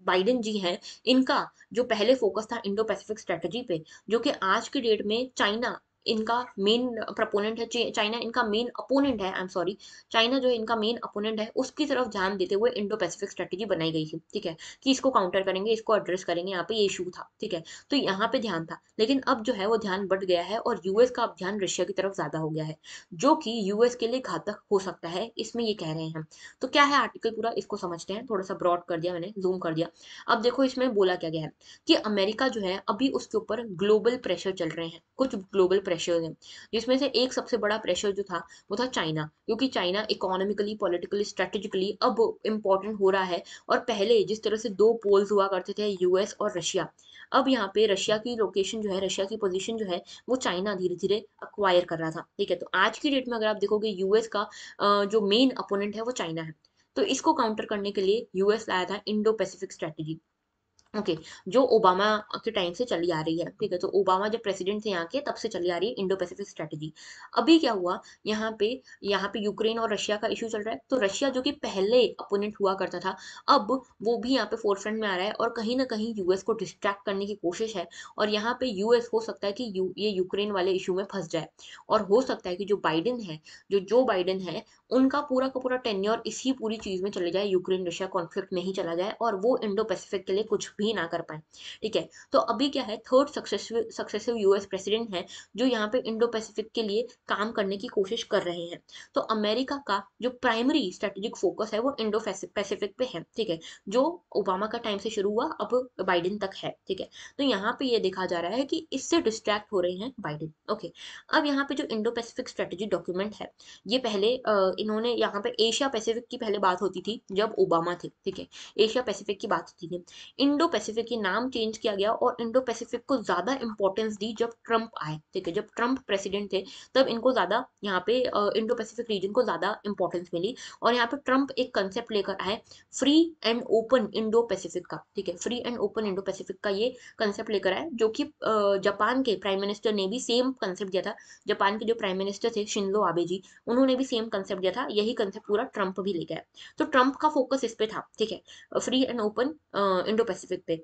बाइडेन जी हैं इनका जो पहले फोकस था इंडो पैसिफिक स्ट्रेटजी पे जो कि आज के डेट में चाइना इनका मेन प्रपोनेंट है चाइना इनका मेन अपोनेंट है आई एम सॉरी चाइना जो इनका मेन अपोनेंट है उसकी तरफ ध्यान देते हुए इंडो पैसिफिक स्ट्रेटेजी बनाई गई थी ठीक है कि इसको काउंटर करेंगे इसको एड्रेस करेंगे यहाँ पे ये इशू था ठीक है तो यहाँ पे ध्यान था लेकिन अब जो है वो ध्यान बढ़ गया है और यूएस का अब ध्यान रशिया की तरफ ज्यादा हो गया है जो कि यूएस के लिए घातक हो सकता है इसमें ये कह रहे हैं तो क्या है आर्टिकल पूरा इसको समझते हैं थोड़ा सा ब्रॉड कर दिया मैंने जूम कर दिया अब देखो इसमें बोला क्या गया है कि अमेरिका जो है अभी उसके ऊपर ग्लोबल प्रेशर चल रहे हैं कुछ ग्लोबल प्रेशर प्रेशर हैं जिसमें से एक सबसे बड़ा प्रेशर जो था वो था चाइना क्योंकि चाइना इकोनॉमिकली पॉलिटिकली स्ट्रेटेजिकली अब इम्पॉर्टेंट हो रहा है और पहले जिस तरह से दो पोल्स हुआ करते थे यूएस और रशिया अब यहाँ पे रशिया की लोकेशन जो है रशिया की पोजीशन जो है वो चाइना धीरे धीरे अक्वायर कर रहा था ठीक है तो आज की डेट में अगर आप देखोगे यूएस का जो मेन अपोनेंट है वो चाइना है तो इसको काउंटर करने के लिए यूएस लाया था Indo Pacific strategy okay okay, जो ओबामा के टाइम से चली आ रही है ठीक है तो ओबामा जब प्रेसिडेंट थे यहाँ के तब से चली आ रही है इंडो पैसिफिक स्ट्रेटजी अभी क्या हुआ यहाँ पे यहाँ पे यूक्रेन और रशिया का इशू चल रहा है तो रशिया जो कि पहले अपोनेंट हुआ करता था अब वो भी यहाँ पे फोर फ्रंट में आ रहा है और कहीं ना कहीं यूएस को डिस्ट्रैक्ट करने की कोशिश है और यहाँ पे यूएस हो सकता है कि यू, ये यूक्रेन वाले इशू में फंस जाए और हो सकता है कि जो बाइडन है जो जो बाइडन है उनका पूरा का पूरा टेन्योर इसी पूरी चीज में चले जाए यूक्रेन रशिया कॉन्फ्लिक्ट में ही चला जाए और वो इंडो पैसिफिक के लिए कुछ भी ना कर पाए ठीक है तो अभी क्या है third successive successive US president है जो यहाँ पे इंडो पैसिफिक के लिए काम करने की कोशिश कर रहे हैं तो अमेरिका का जो प्राइमरी स्ट्रेटेजिक फोकस है वो इंडो पैसिफिक पे है ठीक है जो ओबामा का टाइम से शुरू हुआ अब बाइडेन तक है ठीक है तो यहाँ पे ये यह देखा जा रहा है कि इससे डिस्ट्रैक्ट हो रहे हैं बाइडेन ओके अब यहाँ पे जो इंडो पैसिफिक स्ट्रेटेजी डॉक्यूमेंट है ये पहले इन्होंने यहाँ पे एशिया पैसिफिक की पहले बात होती थी जब ओबामा थे ठीक है एशिया पैसिफिक की बात होती थी इंडो पैसिफिक की नाम चेंज किया गया और इंडो पैसिफिक को ज़्यादा इंपॉर्टेंस दी जब ट्रंप आए ठीक है जब ट्रंप प्रेसिडेंट थे तब इनको ज़्यादा यहाँ पे इंडो पैसिफिक रीजन को ज़्यादा इंपॉर्टेंस मिली और यहाँ पे ट्रंप एक कंसेप्ट लेकर आए free and open Indo Pacific का ठीक है free and open Indo Pacific का ये कंसेप्ट लेकर आए जो कि जापान के प्राइम मिनिस्टर ने भी सेम कंसेप्ट दिया था जापान के जो प्राइम मिनिस्टर थे शिंदो आबे जी उन्होंने भी सेम कंसेप्ट दिया था यही कंसेप्ट पूरा ट्रंप भी लेकर आया तो ट्रंप का फोकस इस पे था ठीक है free and open Indo Pacific पे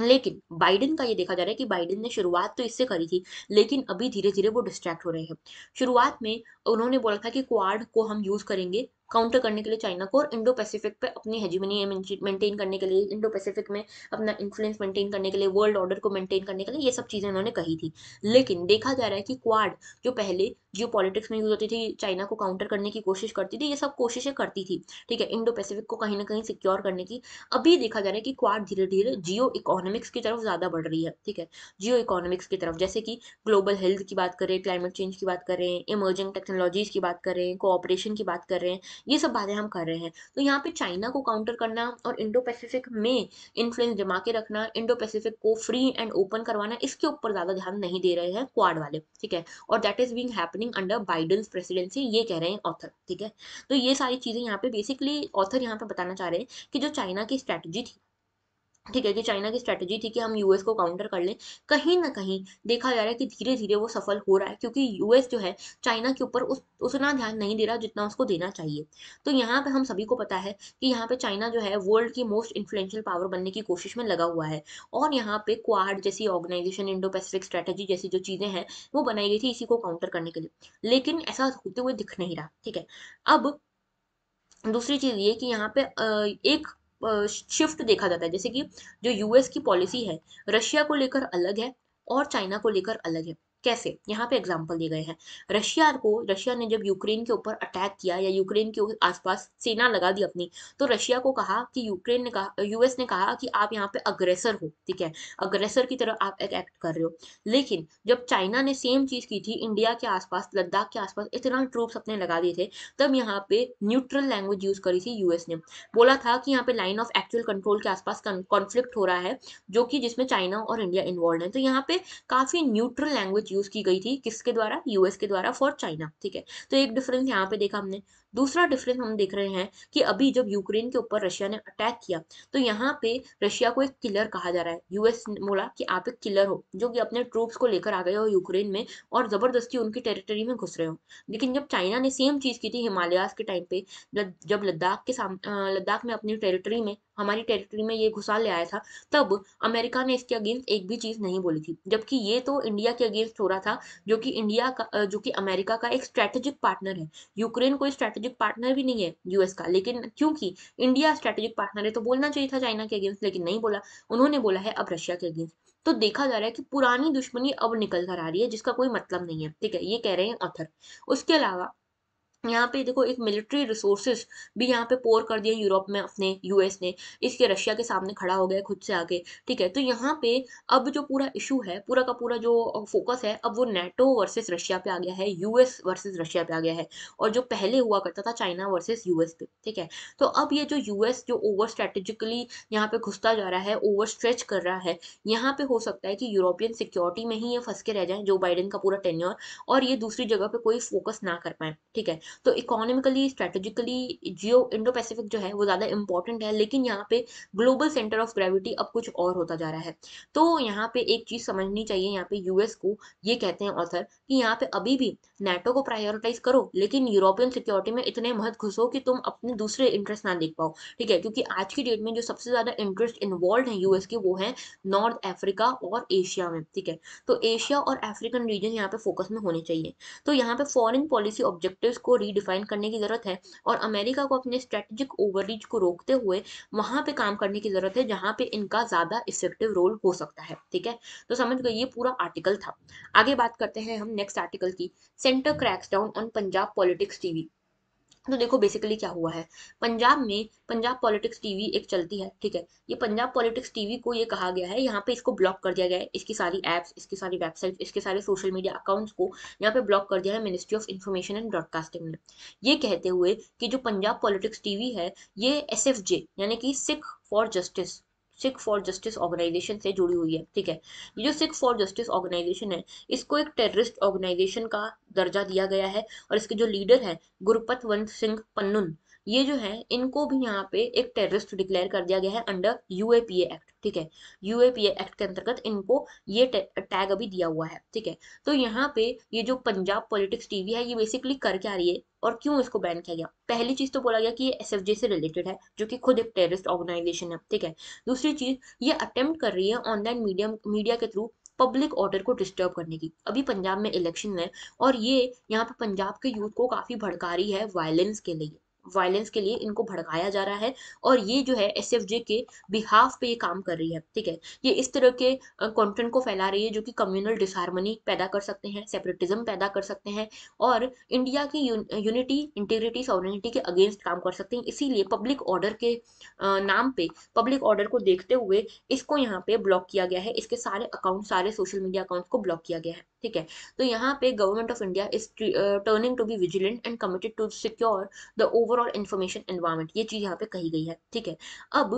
लेकिन बाइडेन का ये देखा जा रहा है कि बाइडेन ने शुरुआत तो इससे करी थी लेकिन अभी धीरे धीरे वो डिस्ट्रैक्ट हो रहे हैं शुरुआत में उन्होंने बोला था कि क्वाड को हम यूज़ करेंगे काउंटर करने के लिए चाइना को और इंडो पैसिफिक पे अपनी हेजिमनी मेंटेन करने के लिए इंडो पैसिफिक में अपना इन्फ्लुएंस मेंटेन करने के लिए वर्ल्ड ऑर्डर को मेंटेन करने के लिए ये सब चीज़ें उन्होंने कही थी लेकिन देखा जा रहा है कि क्वाड जो पहले जियो पॉलिटिक्स में यूज होती थी चाइना को काउंटर करने की कोशिश करती थी ये सब कोशिशें करती थी ठीक है इंडो पैसिफिक को कहीं ना कहीं सिक्योर करने की अभी देखा जा रहा है कि क्वाड धीरे धीरे जियो इकोनॉमिक्स की तरफ ज़्यादा बढ़ रही है ठीक है जियो इकोनॉमिक्स की तरफ जैसे कि ग्लोबल हेल्थ की बात करें क्लाइमेट चेंज की बात करें इमर्जिंग टेक्नोलॉजीज़ की बात करें कोऑपरेशन की बात करें ये सब बातें हम कर रहे हैं तो यहाँ पे चाइना को काउंटर करना और इंडो पैसिफिक में इन्फ्लुएंस जमा के रखना इंडो पैसिफिक को फ्री एंड ओपन करवाना इसके ऊपर ज़्यादा ध्यान नहीं दे रहे हैं क्वाड वाले ठीक है और that is being happening under Biden presidency ये कह रहे हैं ऑथर ठीक है तो ये सारी चीज़ें यहाँ पे बेसिकली ऑथर यहाँ पे बताना चाह रहे हैं कि जो चाइना की स्ट्रेटेजी थी ठीक है कि चाइना की स्ट्रेटजी थी कि हम यूएस को काउंटर कर लें कहीं ना कहीं देखा जा रहा है कि धीरे धीरे वो सफल हो रहा है क्योंकि यूएस जो है चाइना के ऊपर उस उतना ध्यान नहीं दे रहा जितना उसको देना चाहिए तो यहाँ पे हम सभी को पता है कि यहाँ पे चाइना जो है वर्ल्ड की मोस्ट इन्फ्लुएंशियल पावर बनने की कोशिश में लगा हुआ है और यहाँ पे क्वाड जैसी ऑर्गेनाइजेशन इंडो पैसिफिक स्ट्रैटेजी जैसी जो चीज़ें हैं वो बनाई गई थी इसी को काउंटर करने के लिए लेकिन ऐसा होते हुए दिख नहीं रहा ठीक है अब दूसरी चीज़ ये कि यहाँ पे एक शिफ्ट देखा जाता है जैसे कि जो यूएस की पॉलिसी है रशिया को लेकर अलग है और चाइना को लेकर अलग है कैसे यहाँ पे एग्जाम्पल दिए गए हैं रशिया को रशिया ने जब यूक्रेन के ऊपर अटैक किया या यूक्रेन के आसपास सेना लगा दी अपनी तो रशिया को कहा कि यूक्रेन ने कहा यूएस ने कहा कि आप यहाँ पे अग्रेसर हो ठीक है अग्रेसर की तरह आप एक एक्ट कर रहे हो लेकिन जब चाइना ने सेम चीज की थी इंडिया के आसपास लद्दाख के आसपास इतना ट्रूप अपने लगा दिए थे तब यहाँ पे न्यूट्रल लैंग्वेज यूज करी थी यूएस ने बोला था कि यहाँ पे लाइन ऑफ एक्चुअल कंट्रोल के आसपास कॉन्फ्लिक्ट हो रहा है जो कि जिसमें चाइना और इंडिया इन्वॉल्व है तो यहाँ पे काफी न्यूट्रल लैंग्वेज यूज़ की गई थी किसके द्वारा यूएस के द्वारा फॉर चाइना ठीक है तो एक डिफरेंस यहाँ पे देखा हमने दूसरा डिफरेंस हम देख रहे हैं कि अभी जब यूक्रेन के ऊपर रशिया ने अटैक किया तो यहाँ पे रशिया को एक किलर कहा जा रहा है यूएस बोला कि आप एक किलर हो जो कि अपने ट्रूप्स को लेकर आ गए हो यूक्रेन में और जबरदस्ती उनकी टेरिटरी में घुस रहे हो लेकिन जब चाइना ने सेम चीज़ की थी हिमालयाज के टाइम पे जब लद्दाख के सामने लद्दाख में अपनी टेरिटरी में हमारी टेरिटरी में ये घुसा ले आया था तब अमेरिका ने इसके अगेंस्ट एक भी चीज़ नहीं बोली थी जबकि ये तो इंडिया के अगेंस्ट हो रहा था जो कि इंडिया का जो कि अमेरिका का एक स्ट्रेटेजिक पार्टनर है यूक्रेन को स्ट्रेटेजिक स्ट्रेटेजिक पार्टनर भी नहीं है यूएस का लेकिन क्योंकि इंडिया स्ट्रेटेजिक पार्टनर है तो बोलना चाहिए था चाइना के अगेंस्ट लेकिन नहीं बोला उन्होंने बोला है अब रशिया के अगेंस्ट तो देखा जा रहा है कि पुरानी दुश्मनी अब निकल कर आ रही है जिसका कोई मतलब नहीं है ठीक है ये कह रहे हैं ऑथर उसके अलावा यहाँ पे देखो एक मिलिट्री रिसोर्सेज भी यहाँ पे पोर कर दिया यूरोप में अपने यूएस ने इसके रशिया के सामने खड़ा हो गया खुद से आगे ठीक है तो यहाँ पे अब जो पूरा इशू है पूरा का पूरा जो फोकस है अब वो नेटो वर्सेस रशिया पे आ गया है यूएस वर्सेस रशिया पे आ गया है और जो पहले हुआ करता था चाइना वर्सेज यूएस पे ठीक है तो अब ये जो यूएस जो ओवर स्ट्रेटेजिकली यहाँ पे घुसता जा रहा है ओवर स्ट्रेच कर रहा है यहाँ पे हो सकता है कि यूरोपियन सिक्योरिटी में ही ये फंस के रह जाए जो बाइडन का पूरा टेन्योर और ये दूसरी जगह पे कोई फोकस ना कर पाए ठीक है तो economically strategically geo Indo Pacific जो है वो ज़्यादा इंपॉर्टेंट है लेकिन यहाँ पे ग्लोबल सेंटर ऑफ ग्रेविटी अब कुछ और होता जा रहा है तो यहाँ पे एक चीज़ समझनी चाहिए यहाँ पे यूएस को ये कहते हैं ऑथर कि यहाँ पे अभी भी नेटो को प्रायोरिटाइज करो लेकिन यूरोपियन सिक्योरिटी में इतने महत्व घुसो कि तुम अपने दूसरे इंटरेस्ट ना देख पाओ ठीक है क्योंकि आज की डेट में जो सबसे ज़्यादा इंटरेस्ट इन्वॉल्व है यूएस के वो है नॉर्थ अफ्रीका और एशिया में ठीक है तो एशिया और अफ्रीकन रीजन यहाँ पे फोकस में होने चाहिए तो यहाँ पे फॉरेन पॉलिसी ऑब्जेक्टिव्स को रीडिफाइन करने की ज़रूरत है और अमेरिका को अपने स्ट्रेटेजिक ओवररीच को रोकते हुए वहां पे काम करने की ज़रूरत है जहां पे इनका ज़्यादा इफेक्टिव रोल हो सकता है ठीक है तो समझ गए ये पूरा आर्टिकल था आगे बात करते हैं हम नेक्स्ट आर्टिकल की centre cracks down on Punjab politics TV तो देखो बेसिकली क्या हुआ है पंजाब में पंजाब पॉलिटिक्स टीवी एक चलती है ठीक है ये पंजाब पॉलिटिक्स टीवी को ये कहा गया है यहाँ पे इसको ब्लॉक कर दिया गया है इसकी सारी एप्स इसकी सारी वेबसाइट इसके सारे सोशल मीडिया अकाउंट्स को यहाँ पे ब्लॉक कर दिया है ministry of information and broadcasting ने ये कहते हुए कि जो पंजाब पॉलिटिक्स टीवी है ये एस यानी कि Sikh for justice Sikh for justice organisation से जुड़ी हुई है ठीक है ये जो सिख फॉर जस्टिस ऑर्गेनाइजेशन है इसको एक टेररिस्ट ऑर्गेनाइजेशन का दर्जा दिया गया है और इसके जो लीडर है गुरपतवंत सिंह पन्नुन ये जो है इनको भी यहाँ पे एक टेररिस्ट डिक्लेयर कर दिया गया है अंडर यूएपीए एक्ट ठीक है यूएपीए एक्ट के अंतर्गत इनको ये टैग अभी दिया हुआ है ठीक है तो यहाँ पे ये जो पंजाब पॉलिटिक्स टीवी है ये बेसिकली कर क्या रही है और क्यों इसको बैन किया गया पहली चीज तो बोला गया कि ये एस से रिलेटेड है जो कि खुद एक टेररिस्ट ऑर्गेनाइजेशन है ठीक है दूसरी चीज ये अटेम्प्ट कर रही है ऑनलाइन मीडिया मीडिया के थ्रू पब्लिक ऑर्डर को डिस्टर्ब करने की अभी पंजाब में इलेक्शन है और ये यहाँ पे पंजाब के यूथ को काफी भड़का रही है वायलेंस के लिए वायलेंस के लिए इनको भड़काया जा रहा है और ये जो है एस के बिहाफ पे ये काम कर रही है ठीक है ये इस तरह के कंटेंट को फैला रही है जो कि कम्युनल डिसहारमनी पैदा कर सकते हैं सेपरेटिज्म पैदा कर सकते हैं और इंडिया की यूनिटी इंटीग्रिटी सॉवरिटी के अगेंस्ट काम कर सकते हैं इसीलिए पब्लिक ऑर्डर के नाम पे पब्लिक ऑर्डर को देखते हुए इसको यहाँ पे ब्लॉक किया गया है इसके सारे अकाउंट सारे सोशल मीडिया अकाउंट को ब्लॉक किया गया है ठीक है तो यहाँ पे government of India is turning to be vigilant and committed to secure the overall information environment ये चीज़ यहाँ पे कही गई है ठीक है अब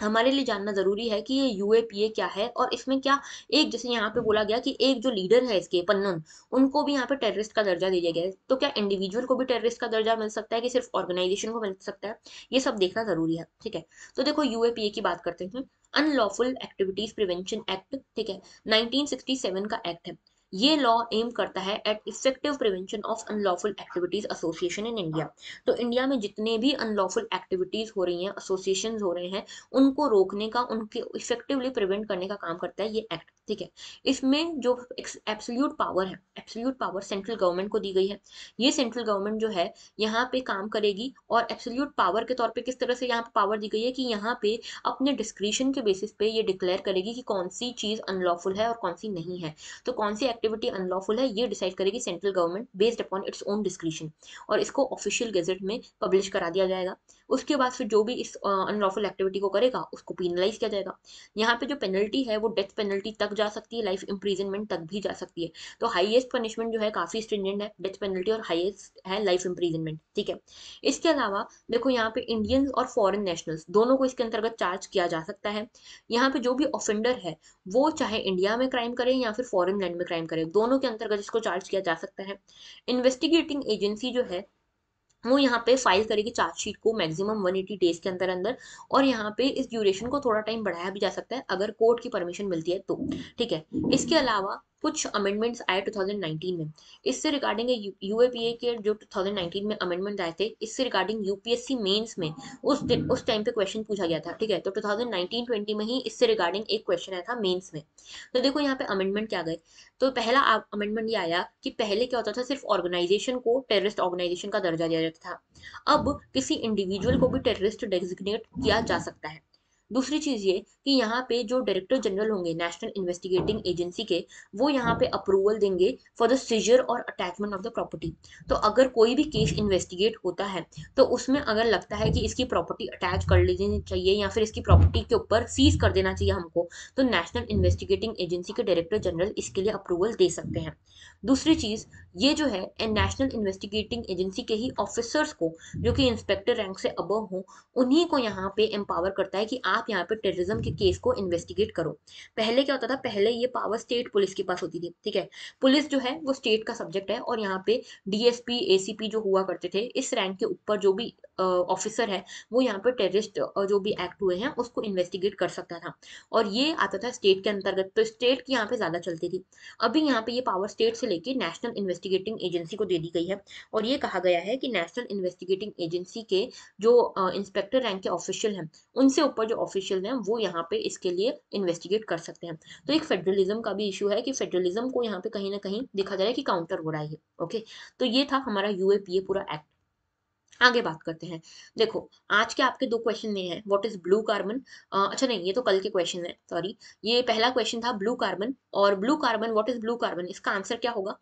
हमारे लिए जानना ज़रूरी है कि ये यूएपीए क्या है और इसमें क्या एक जैसे यहाँ पे बोला गया कि एक जो लीडर है इसके पन्नन उनको भी यहाँ पे टेररिस्ट का दर्जा दिया गया है तो क्या इंडिविजुअल को भी टेररिस्ट का दर्जा मिल सकता है कि सिर्फ ऑर्गेनाइजेशन को मिल सकता है ये सब देखना ज़रूरी है ठीक है तो देखो यूएपीए की बात करते हैं अनलॉफुल एक्टिविटीज प्रिवेंशन एक्ट ठीक है नाइनटीन का एक्ट है ये लॉ एम करता है at effective prevention of unlawful activities association in India तो इंडिया में जितने भी अनलॉफुल एक्टिविटीज हो रही हैं एसोसिएशन हो रहे हैं उनको रोकने का उनके इफेक्टिवली प्रिवेंट करने का काम करता है ये एक्ट ठीक है इसमें जो एब्सोल्यूट पावर है एब्सोल्यूट पावर सेंट्रल गवर्नमेंट को दी गई है ये सेंट्रल गवर्नमेंट जो है यहाँ पे काम करेगी और एब्सोल्यूट पावर के तौर पे किस तरह से यहाँ पे पावर दी गई है कि यहाँ पे अपने डिस्क्रिशन के बेसिस पे ये डिक्लेयर करेगी कि कौन सी चीज़ अनलॉफुल है और कौन सी नहीं है तो कौन सी एक्टिविटी अनलॉफुल है ये डिसाइड करेगी central government based upon its own discretion और इसको ऑफिशियल गेजेट में पब्लिश करा दिया जाएगा उसके बाद फिर जो भी इस अनलॉफुल एक्टिविटी को करेगा उसको पीनलाइज किया जाएगा यहाँ पे जो पेनल्टी है वो डेथ पेनल्टी तक जा सकती है लाइफ इम्प्रीजनमेंट तक भी जा सकती है तो हाइएस्ट पनिशमेंट जो है काफ़ी स्ट्रिंजेंट है डेथ पेनल्टी और हाइएस्ट है लाइफ इम्प्रीजनमेंट ठीक है इसके अलावा देखो यहाँ पे इंडियंस और फॉरन नेशनल्स दोनों को इसके अंतर्गत चार्ज किया जा सकता है यहाँ पे जो भी ऑफेंडर है वो चाहे इंडिया में क्राइम करे या फिर फॉरन लैंड में क्राइम करे दोनों के अंतर्गत इसको चार्ज किया जा सकता है इन्वेस्टिगेटिंग एजेंसी जो है वो यहाँ पे फाइल करेगी चार्जशीट को मैक्सिमम 180 डेज के अंदर अंदर और यहाँ पे इस ड्यूरेशन को थोड़ा टाइम बढ़ाया भी जा सकता है अगर कोर्ट की परमिशन मिलती है तो ठीक है इसके अलावा कुछ अमेंडमेंट्स आए 2019 में इससे रिगार्डिंग यूएपीए के जो 2019 में अमेंडमेंट आए थे इससे रिगार्डिंग यूपीएससी मेंस में उस उस टाइम पे क्वेश्चन पूछा गया था ठीक है तो 2019-20 में ही इससे रिगार्डिंग एक क्वेश्चन आया था मेंस में तो देखो यहाँ पे अमेंडमेंट क्या गए तो पहला अमेंडमेंट ये आया कि पहले क्या होता था सिर्फ ऑर्गेनाइजेशन को टेररिस्ट ऑर्गेनाइजेशन का दर्जा दिया जाता था अब किसी इंडिविजुअल को भी टेररिस्ट डेजिग्नेट किया जा सकता है दूसरी चीज़ ये कि यहाँ पे जो डायरेक्टर जनरल होंगे नेशनल इन्वेस्टिगेटिंग एजेंसी के वो यहाँ पे अप्रूवल देंगे फॉर द सीजर और अटैचमेंट ऑफ द प्रॉपर्टी तो अगर कोई भी केस इन्वेस्टिगेट होता है तो उसमें अगर लगता है कि इसकी प्रॉपर्टी अटैच कर लेनी चाहिए या फिर इसकी प्रॉपर्टी के ऊपर सीज कर देना चाहिए हमको तो नेशनल इन्वेस्टिगेटिंग एजेंसी के डायरेक्टर जनरल इसके लिए अप्रूवल दे सकते हैं दूसरी चीज़ ये जो है नेशनल इन्वेस्टिगेटिंग एजेंसी के ही ऑफिसर्स को जो कि इंस्पेक्टर रैंक से अब हों उन्हीं को यहाँ पे एम्पावर करता है कि आप यहाँ पे टेररिज्म के केस को इन्वेस्टिगेट करो पहले क्या होता था पहले ये पावर स्टेट पुलिस के पास होती थी ठीक है पुलिस जो है वो स्टेट का सब्जेक्ट है और यहाँ पे डीएसपी एसीपी जो हुआ करते थे इस रैंक के ऊपर जो भी ऑफिसर है वो यहाँ पर टेररिस्ट जो भी एक्ट हुए हैं उसको इन्वेस्टिगेट कर सकता था और ये आता था स्टेट के अंतर्गत तो स्टेट की यहाँ पे ज़्यादा चलती थी अभी यहाँ पे ये पावर स्टेट से लेके नेशनल इन्वेस्टिगेटिंग एजेंसी को दे दी गई है और ये कहा गया है कि नेशनल इन्वेस्टिगेटिंग एजेंसी के जो इंस्पेक्टर रैंक के ऑफिशियल हैं उनसे ऊपर जो ऑफिशियल हैं वो यहाँ पे इसके लिए इन्वेस्टिगेट कर सकते हैं तो एक फेडरलिज्म का भी इशू है कि फेडरलिज्म को यहाँ पे कहीं ना कहीं देखा जा रहा है कि काउंटर हो रहा है ओके तो ये था हमारा यूएपीए पूरा एक्ट आगे बात करते हैं देखो आज के आपके दो क्वेश्चन ये है व्हाट इज ब्लू कार्बन अच्छा नहीं ये तो कल के क्वेश्चन है सॉरी ये पहला क्वेश्चन था ब्लू कार्बन और blue carbon what is blue carbon इसका आंसर क्या होगा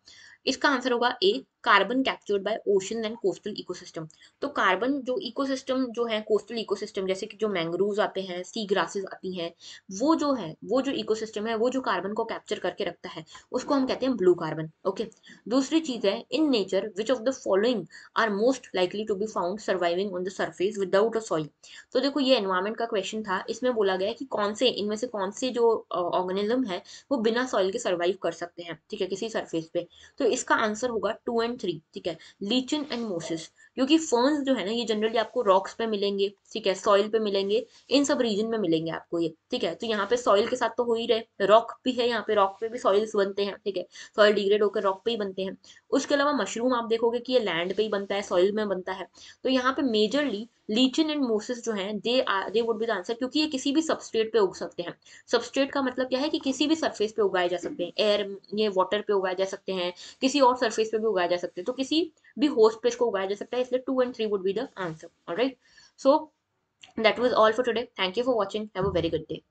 इसका आंसर होगा a carbon captured by ocean and coastal ecosystem तो कार्बन जो इकोसिस्टम जो है कोस्टल इकोसिस्टम जैसे कि जो मैंग्रोव आते हैं सी ग्रासेस आती हैं वो जो है वो जो इकोसिस्टम है वो जो कार्बन को कैप्चर करके रखता है उसको हम कहते हैं ब्लू कार्बन ओके दूसरी चीज है in nature which of the following are most likely to be found surviving on the surface without a soil तो देखो ये एनवायरमेंट का क्वेश्चन था इसमें बोला गया कि कौन से इनमें से कौन से जो ऑर्गेनिज्म है वो बिना सॉइल के सर्वाइव कर सकते हैं ठीक है किसी सर्फेस पे तो इसका आंसर होगा टू एंड थ्री ठीक है लीचिन एंड मोसिस क्योंकि फर्न्स जो है ना ये जनरली आपको रॉक्स पे मिलेंगे ठीक है सॉइल पे मिलेंगे इन सब रीजन में मिलेंगे आपको ये ठीक है तो यहाँ पे सॉइल के साथ तो हो ही रहे रॉक भी है यहाँ पे रॉक पे भी सॉइल्स बनते हैं ठीक है सॉइल डिग्रेड होकर रॉक पे ही बनते हैं उसके अलावा मशरूम आप देखोगे कि ये लैंड पे ही बनता है सॉइल में बनता है तो यहाँ पे मेजरली लीचिन एंड मोसिस जो है they are they would be the answer क्योंकि ये किसी भी सबस्ट्रेट पे उग सकते हैं सबस्ट्रेट का मतलब क्या है कि किसी भी सरफेस पे उगाए जा सकते हैं एयर ये वाटर पे उगाए जा सकते हैं किसी और सरफेस पे भी उगाए जा सकते हैं तो किसी भी होस्ट पे इसको उगाया जा सकता है इसलिए two and three would be the answer right so that was all for today thank you for watching have a very good day